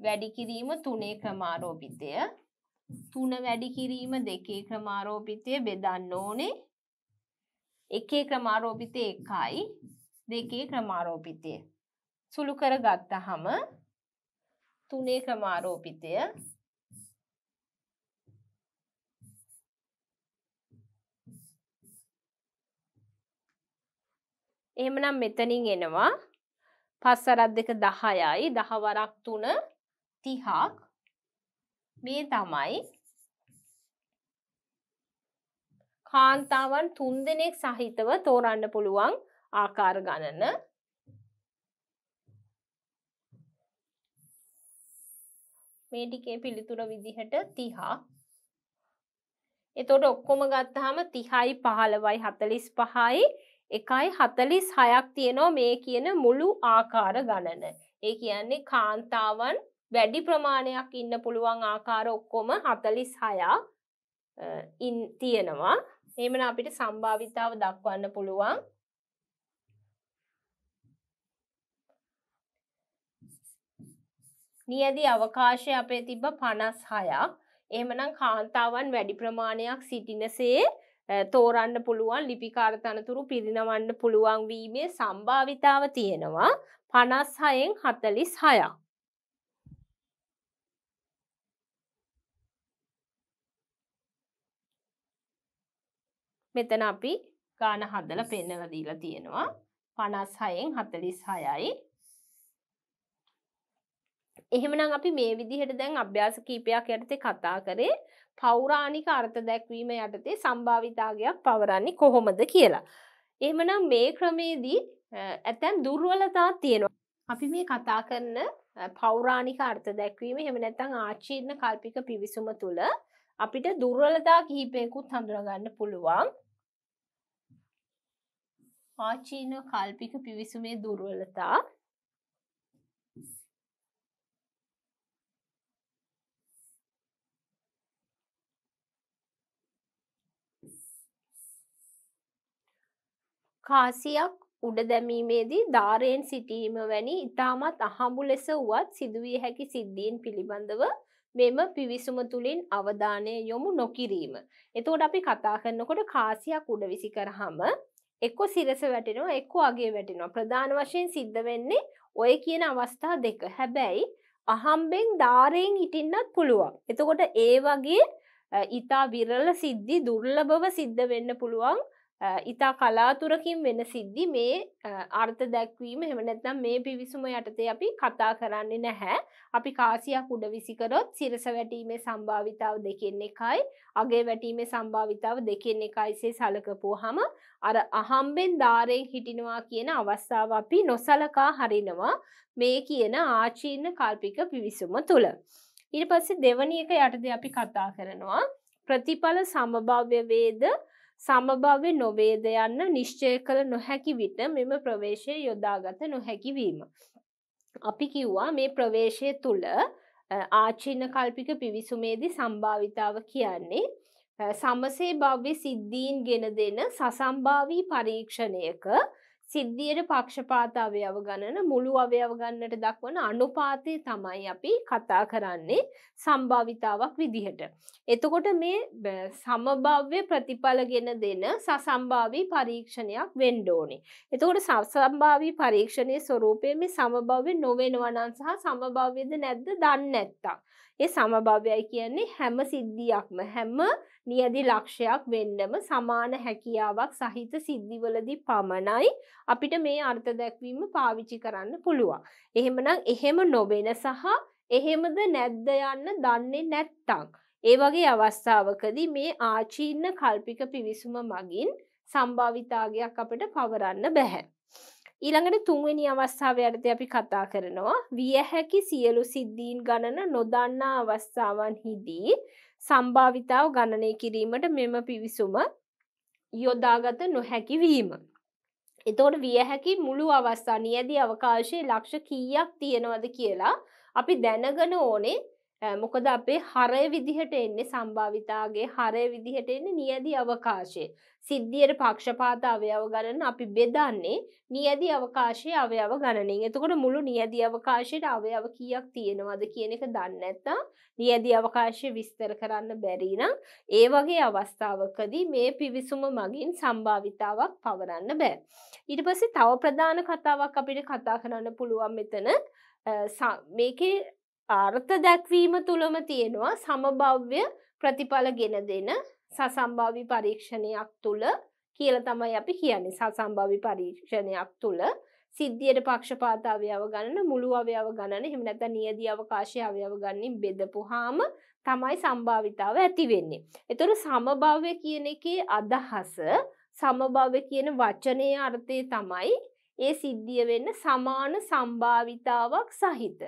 වැඩි කිරීම තුනේ ක්‍රමාරෝපිතය තුන වැඩි කිරීම දෙකේ ක්‍රමාරෝපිතය බෙදන්න ඕනේ එකේ ක්‍රමාරෝපිතය එකයි දෙකේ ක්‍රමාරෝපිතය සුළු කර ගත්තහම තුනේ ක්‍රමාරෝපිතය එහෙමනම් මෙතනින් එනවා පස්සරත් දෙක දහයයි දහවරක් තුන තිහක් මේ තමයි කාන්තාවන් තුන් දෙනෙක් සහිතව තෝරන්න පුළුවන් ආකාර ගණන මේ ටිකේ පිළිතුර විදිහට තිහා එතොට ඔක්කොම ගත්තහම තිහයි පහළවයි හතලිස් පහයි එකයි හතලිස් හයක් තියෙනවා මේ කියන මුළු ආකාර ගණන. ඒ කියන්නේ කාන්තාවන් වැඩි ප්‍රමාණයක් ඉන්න පුළුවන් ආකාර ඔක්කොම හතලිස් හයා තියෙනවා. එමන අපිට සම්භාවිතාව දක්වන්න පුළුවන්. නියදි අවකාශය අපේ තිබ්බ පනස් හයක්. එහමනම් කාන්තාවන් වැඩි ප්‍රමාණයක් සිටිනසේ තෝරන්න පුළුවන් ලිපිකාර තනතුරු පිරිනවන්න පුළුවන් වීමේ සම්භාවිතාව තියෙනවා පනස් හයෙන් හතලිස් හයක්. මෙතන අපි ගාන හදල පෙන්නවදීලා තියෙනවා පනස් හයෙන් හතලිස් හයයි එහෙමනම් අපි මේ විදිහට දැන් අභ්‍යාස කීපයක් යටතේ කතා කරේ පෞරාණික අර්ථ දැක්වීම යටතේ සම්භාවිතාගයක් පවරන්නේ කොහොමද කියලා. එමනම් මේ ක්‍රමේදී ඇතැන් දුර්වලතා තියෙනවා. අපි මේ කතා කරන පෞරාණික අර්ථ දැක්වීම හෙම නැතං ආචීර්ණ කල්පික පිවිසුම තුළ අපිට දුර්වලතා කිහිපයකුත් හඳුනගන්න පුළුවන්. ආචීන කල්පික පිවිසුමේ දුර්වලතා කාසියක් උඩ දැමීමේදී ධාරයෙන් සිටීම වැනි ඉතාමත් අහඹු ලෙස වුවත් සිදුවිය හැකි සිද්ධීන් පිළිබඳව මෙම පිවිසුම තුළින් අවධානය යොමු නොකිරීම. එතෝට අපි කතා කරන්නකොට කාසියක් උඩ විසි කරහම එක්කො සිරස වැටෙනවා එක්කෝ අගේ වැටෙනවා ප්‍රධාන වශයෙන් සිද්ධ වෙන්නේ ඔය කියන අවස්ථා දෙක හැබැයි අහම්බෙන් ධාරයෙන් ඉටින්නත් පුළුවන්. එතකොට ඒ වගේ ඉතා විරල සිද්ධි දුර්ලභව සිද්ධ වෙන්න පුළුවන් ඉතා කලාතුරකින් වෙන සිද්ධි මේ අර්ථ දැක්වීම හෙමනැත්නම් මේ පිවිසුම යටතේ අපි කතා කරන්නේ නැහැ අපි කාසියක් උඩ විසිකරොත් සිරස වැටීමේ සම්භාවිතාව දෙකෙන් එකයි අගේ වැටීමේ සම්භාවිතාව දෙකෙන් එකයිසේ සලකපුහම අර අහම්බෙන් ධාරයෙන් හිටිනවා කියන අවස්ථාව අපි නොසලකා හරිනවා මේ කියන ආචීන්න කල්පික පිවිසුම තුළ. ඉට පස්සේ දෙවනියක යටද අපි කතා කරනවා ප්‍රතිඵල සමභාව්‍ය වේද සමභව්‍ය නොවේද යන්න නිශ්චය කළ නොහැකි විට මෙම ප්‍රවේශය යොදාගත නොහැකිවීම. අපි කිව්වා මේ ප්‍රවේශය තුළ ආචින්න කල්පික පිවිසුමේදී සම්භාවිතාව කියන්නේ සමසේ භව්‍ය සිද්ධීන් ගෙන දෙන සසම්භාවී පරීක්ෂණයක සිද්ධියට පක්ෂපාත අවයව ගණන මුළු අවයව ගන්නට දක්වන අනුපාතය තමයි අපි කතා කරන්නේ සම්භාවිතාවක් විදිහට. එතකොට මේ සමභව්‍ය ප්‍රතිඵල ගෙන දෙන සසම්භාවී පරීක්ෂණයක් වෙන්න ඕනේ. එතකොට සසම්භාවී පරීක්ෂණයේ ස්වરૂපය මේ සමභව්‍ය නොවෙනවා නම් සහ සමභව්‍යද නැද්ද දන්නේ නැත්තම්. ඒ සමභව්‍යයි කියන්නේ හැම සිද්ධියක්ම හැම නියදි ලක්ෂයක් වෙන්නම සමාන හැකියාවක් සහිත සිද්ධිවලදී පමණයි අපිට මේ අර්ථ දැක්වීම පාවිච්චි කරන්න පුළුවන්. එහෙමනම් එහෙම නොබෙන සහ එහෙමද නැද්ද යන්න දන්නේ නැත්තං. ඒ වගේ අවස්ථාවකදී මේ ආචීන්න කල්පික පිවිසුම මගින් සම්භාවිතාගයක් අපට පවරන්න බැහැ. ඊළඟට තුන්වෙනි අවස්ථාව යටතේ අපි කතා කරනවා විය හැකි සියලු සිද්ධීන් ගණන නොදන්නා අවස්ථාවන්හිදී සම්භාවිතාව ගණනය කිරීමට මෙම පිවිසුම යොදාගත නොහැකි වීම. එතෝට විය හැකි මුළු අවස්ථා නියදී අවකාශයේ ලක්ෂ කීයක් තියෙනවද කියලා අපි දැනගන ඕනේ මොකද අපේ හරය විදිහට එන්නේ සම්භාවිතාගේ හරය විදිහට එන්නේ නියදි අවකාශය. සිද්ධියට පක්ෂපාත අවයව ගණන අපි බෙදන්නේ නියදි අවකාශයේ අවයව ගණනින්. එතකොට මුළු නියදි අවකාශයට අවයව කීයක් තියෙනවද කියන එක දන්නේ නැත්නම් නියදි අවකාශය විස්තර කරන්න බැරි නම් ඒ වගේ අවස්ථාවකදී මේ පිවිසුම මගින් සම්භාවිතාවක් පවරන්න බෑ. ඊට පස්සේ තව ප්‍රධාන කතාවක් අපිට කතා කරන්න පුළුවන් මෙතන මේකේ අර්ථ දැක්වීම තුළම තියෙනවා සමභව්‍ය ප්‍රතිඵල ගෙන දෙන සසම්භාවි පරීක්ෂණයක් තුළ කියල තමයි අපි කියන්නේ සසම්භාවි පරීක්ෂණයක් තුළ සිද්ධියට පක්ෂපාත අවයව ගණන මුළු අවයව ගණන එහෙම නැත්නම් නියදී අවකාශය අවයව ගන්නින් බෙදපුවාම තමයි සම්භාවිතාව ඇති වෙන්නේ. ඒතර සමභාවය කියන එකේ අදහස සමභාවය කියන වචනේ අර්ථය තමයි ඒ සිද්ධිය වෙන්න සමාන සම්භාවිතාවක් සහිත.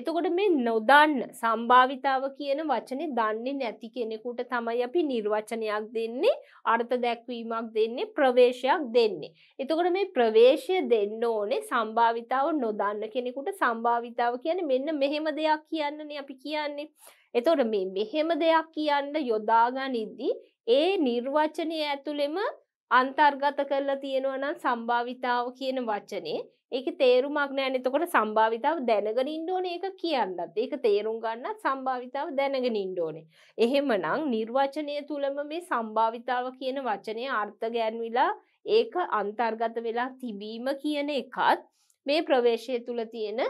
එතකොට මේ නොදන්න සම්භාවිතාව කියන වචනේ දන්නේ නැති කෙනෙකුට තමයි අපි නිර්වචනයක් දෙන්නේ අර්ථ දැක්වීමක් දෙන්නේ ප්‍රවේශයක් දෙන්නේ. එතකොට මේ ප්‍රවේශය දෙන්න ඕනේ සම්භාවිතාව නොදන්න කෙනෙකුට සම්භාවිතාව කියන්නේ මෙන්න මෙහෙම දෙයක් කියන්නනේ අපි කියන්නේ. එතකොට මේ මෙහෙම දෙයක් කියන්න යොදාගනිද්දී ඒ නිර්වචනය ඇතුළෙම අන්තර්ගත කරලා තියෙනවා නම් සම්භාවිතාව කියන වචනේ ඒකේ තේරුමක් නැහැ නේ. එතකොට සම්භාවිතාව දැනගෙන ඉන්න ඕනේ ඒක කියන්නත්. ඒක තේරුම් ගන්න සම්භාවිතාව දැනගෙන ඉන්න ඕනේ. එහෙමනම් නිර්වචනය තුලම මේ සම්භාවිතාව කියන වචනේ අර්ථ ගැන්විලා ඒක අන්තර්ගත වෙලා තිබීම කියන එකත් මේ ප්‍රවේශය තුල තියෙන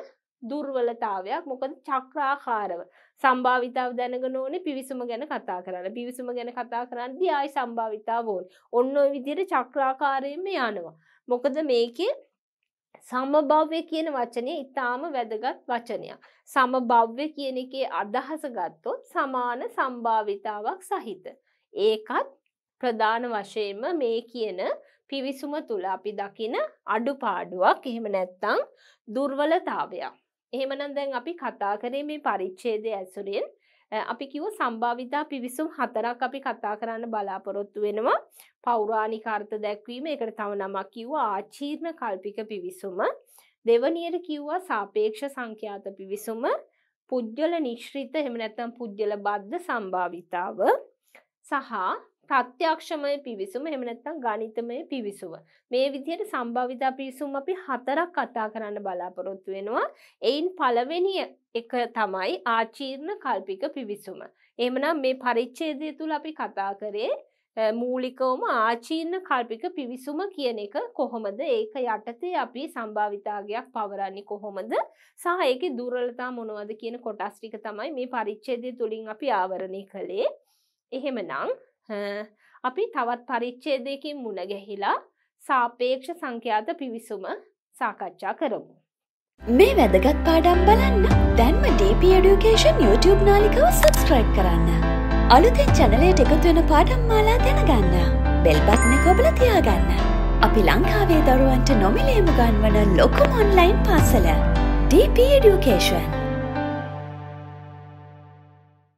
දුර්වලතාවයක්. මොකද චක්‍රාකාරව සම්භාවිතාව දැනගන ඕනේ පිවිසුම ගැන කතා කරන්න. පිවිසුම ගැන කතා කරද්දී ආයි සම්භාවිතාව ඕන. ඔන්න ඔය විදිහට චක්‍රාකාරයෙන්ම යනවා. මොකද මේකේ සමභව්‍ය කියන වචනය ඉතාම වැදගත් වචනයක්. සමභව්‍ය කියන එකේ අදහස ගත්තොත් සමාන සම්භාවිතාවක් සහිත. ඒකත් ප්‍රධාන වශයෙන්ම මේ කියන පිවිසුම තුළ අපි දකින අඩුපාඩුවක් එහෙම නැත්තං දුර්වලතාවයක්. එහෙමනම් දැන් අපි කතා කරේ මේ පරිච්ඡේදය ඇසුරෙන් අපි කිව්ව සම්භාවිතා පිවිසුම් හතරක් අපි කතා කරන්න බලාපොරොත්තු වෙනවා පෞරාණික අර්ථ දැක්වීම ඒකට තව නමක් කිව්වා ආචීර්ණ කල්පික පිවිසුම දෙවනියට කිව්වා සාපේක්ෂ සංඛ්‍යාත පිවිසුම පුද්ගල නිශ්රිත එහෙම නැත්නම් පුද්ගල බද්ධ සම්භාවිතාව සහ ප්‍රත්‍යක්ෂමය පිවිසුම එහෙම නැත්නම් ගණිතමය පිවිසුම. මේ විදිහට සම්භාවිතා පිවිසුම් අපි හතරක් කතා කරන්න බලාපොරොත්තු වෙනවා. එයින් පළවෙනි එක තමයි ආචීර්ණ කල්පික පිවිසුම. එහෙමනම් මේ පරිච්ඡේදය තුල අපි කතා කරේ මූලිකවම ආචීන්න කල්පික පිවිසුම කියන එක කොහොමද ඒක යටතේ අපි සම්භාවිතාගයක් පවරන්නේ කොහොමද සහ ඒකේ දුර්වලතා මොනවද කියන කොටස් ටික තමයි මේ පරිච්ඡේදය තුලින් අපි ආවරණය කළේ එහෙමනම් අපි තවත් පරිච්ඡේදයකින් මුණගැහිලා සාපේක්ෂ සංඛ්‍යාත පිවිසුම සාකච්ඡා කරමු. මේ වැදගත් පාඩම් බලන්න දැන්ම DP Education YouTube නාලිකව සබස්ක්‍රයිබ් කරන්න. අලුතෙන් චැනලයට එකතු වෙන පාඩම් මාලා දැනගන්න. බෙල් බටන් එක ඔබලා තියාගන්න. අපි ලංකාවේ දරුවන්ට නොමිලේම ගන්වන ලොකුම ඔන්ලයින් පාසල DP Education.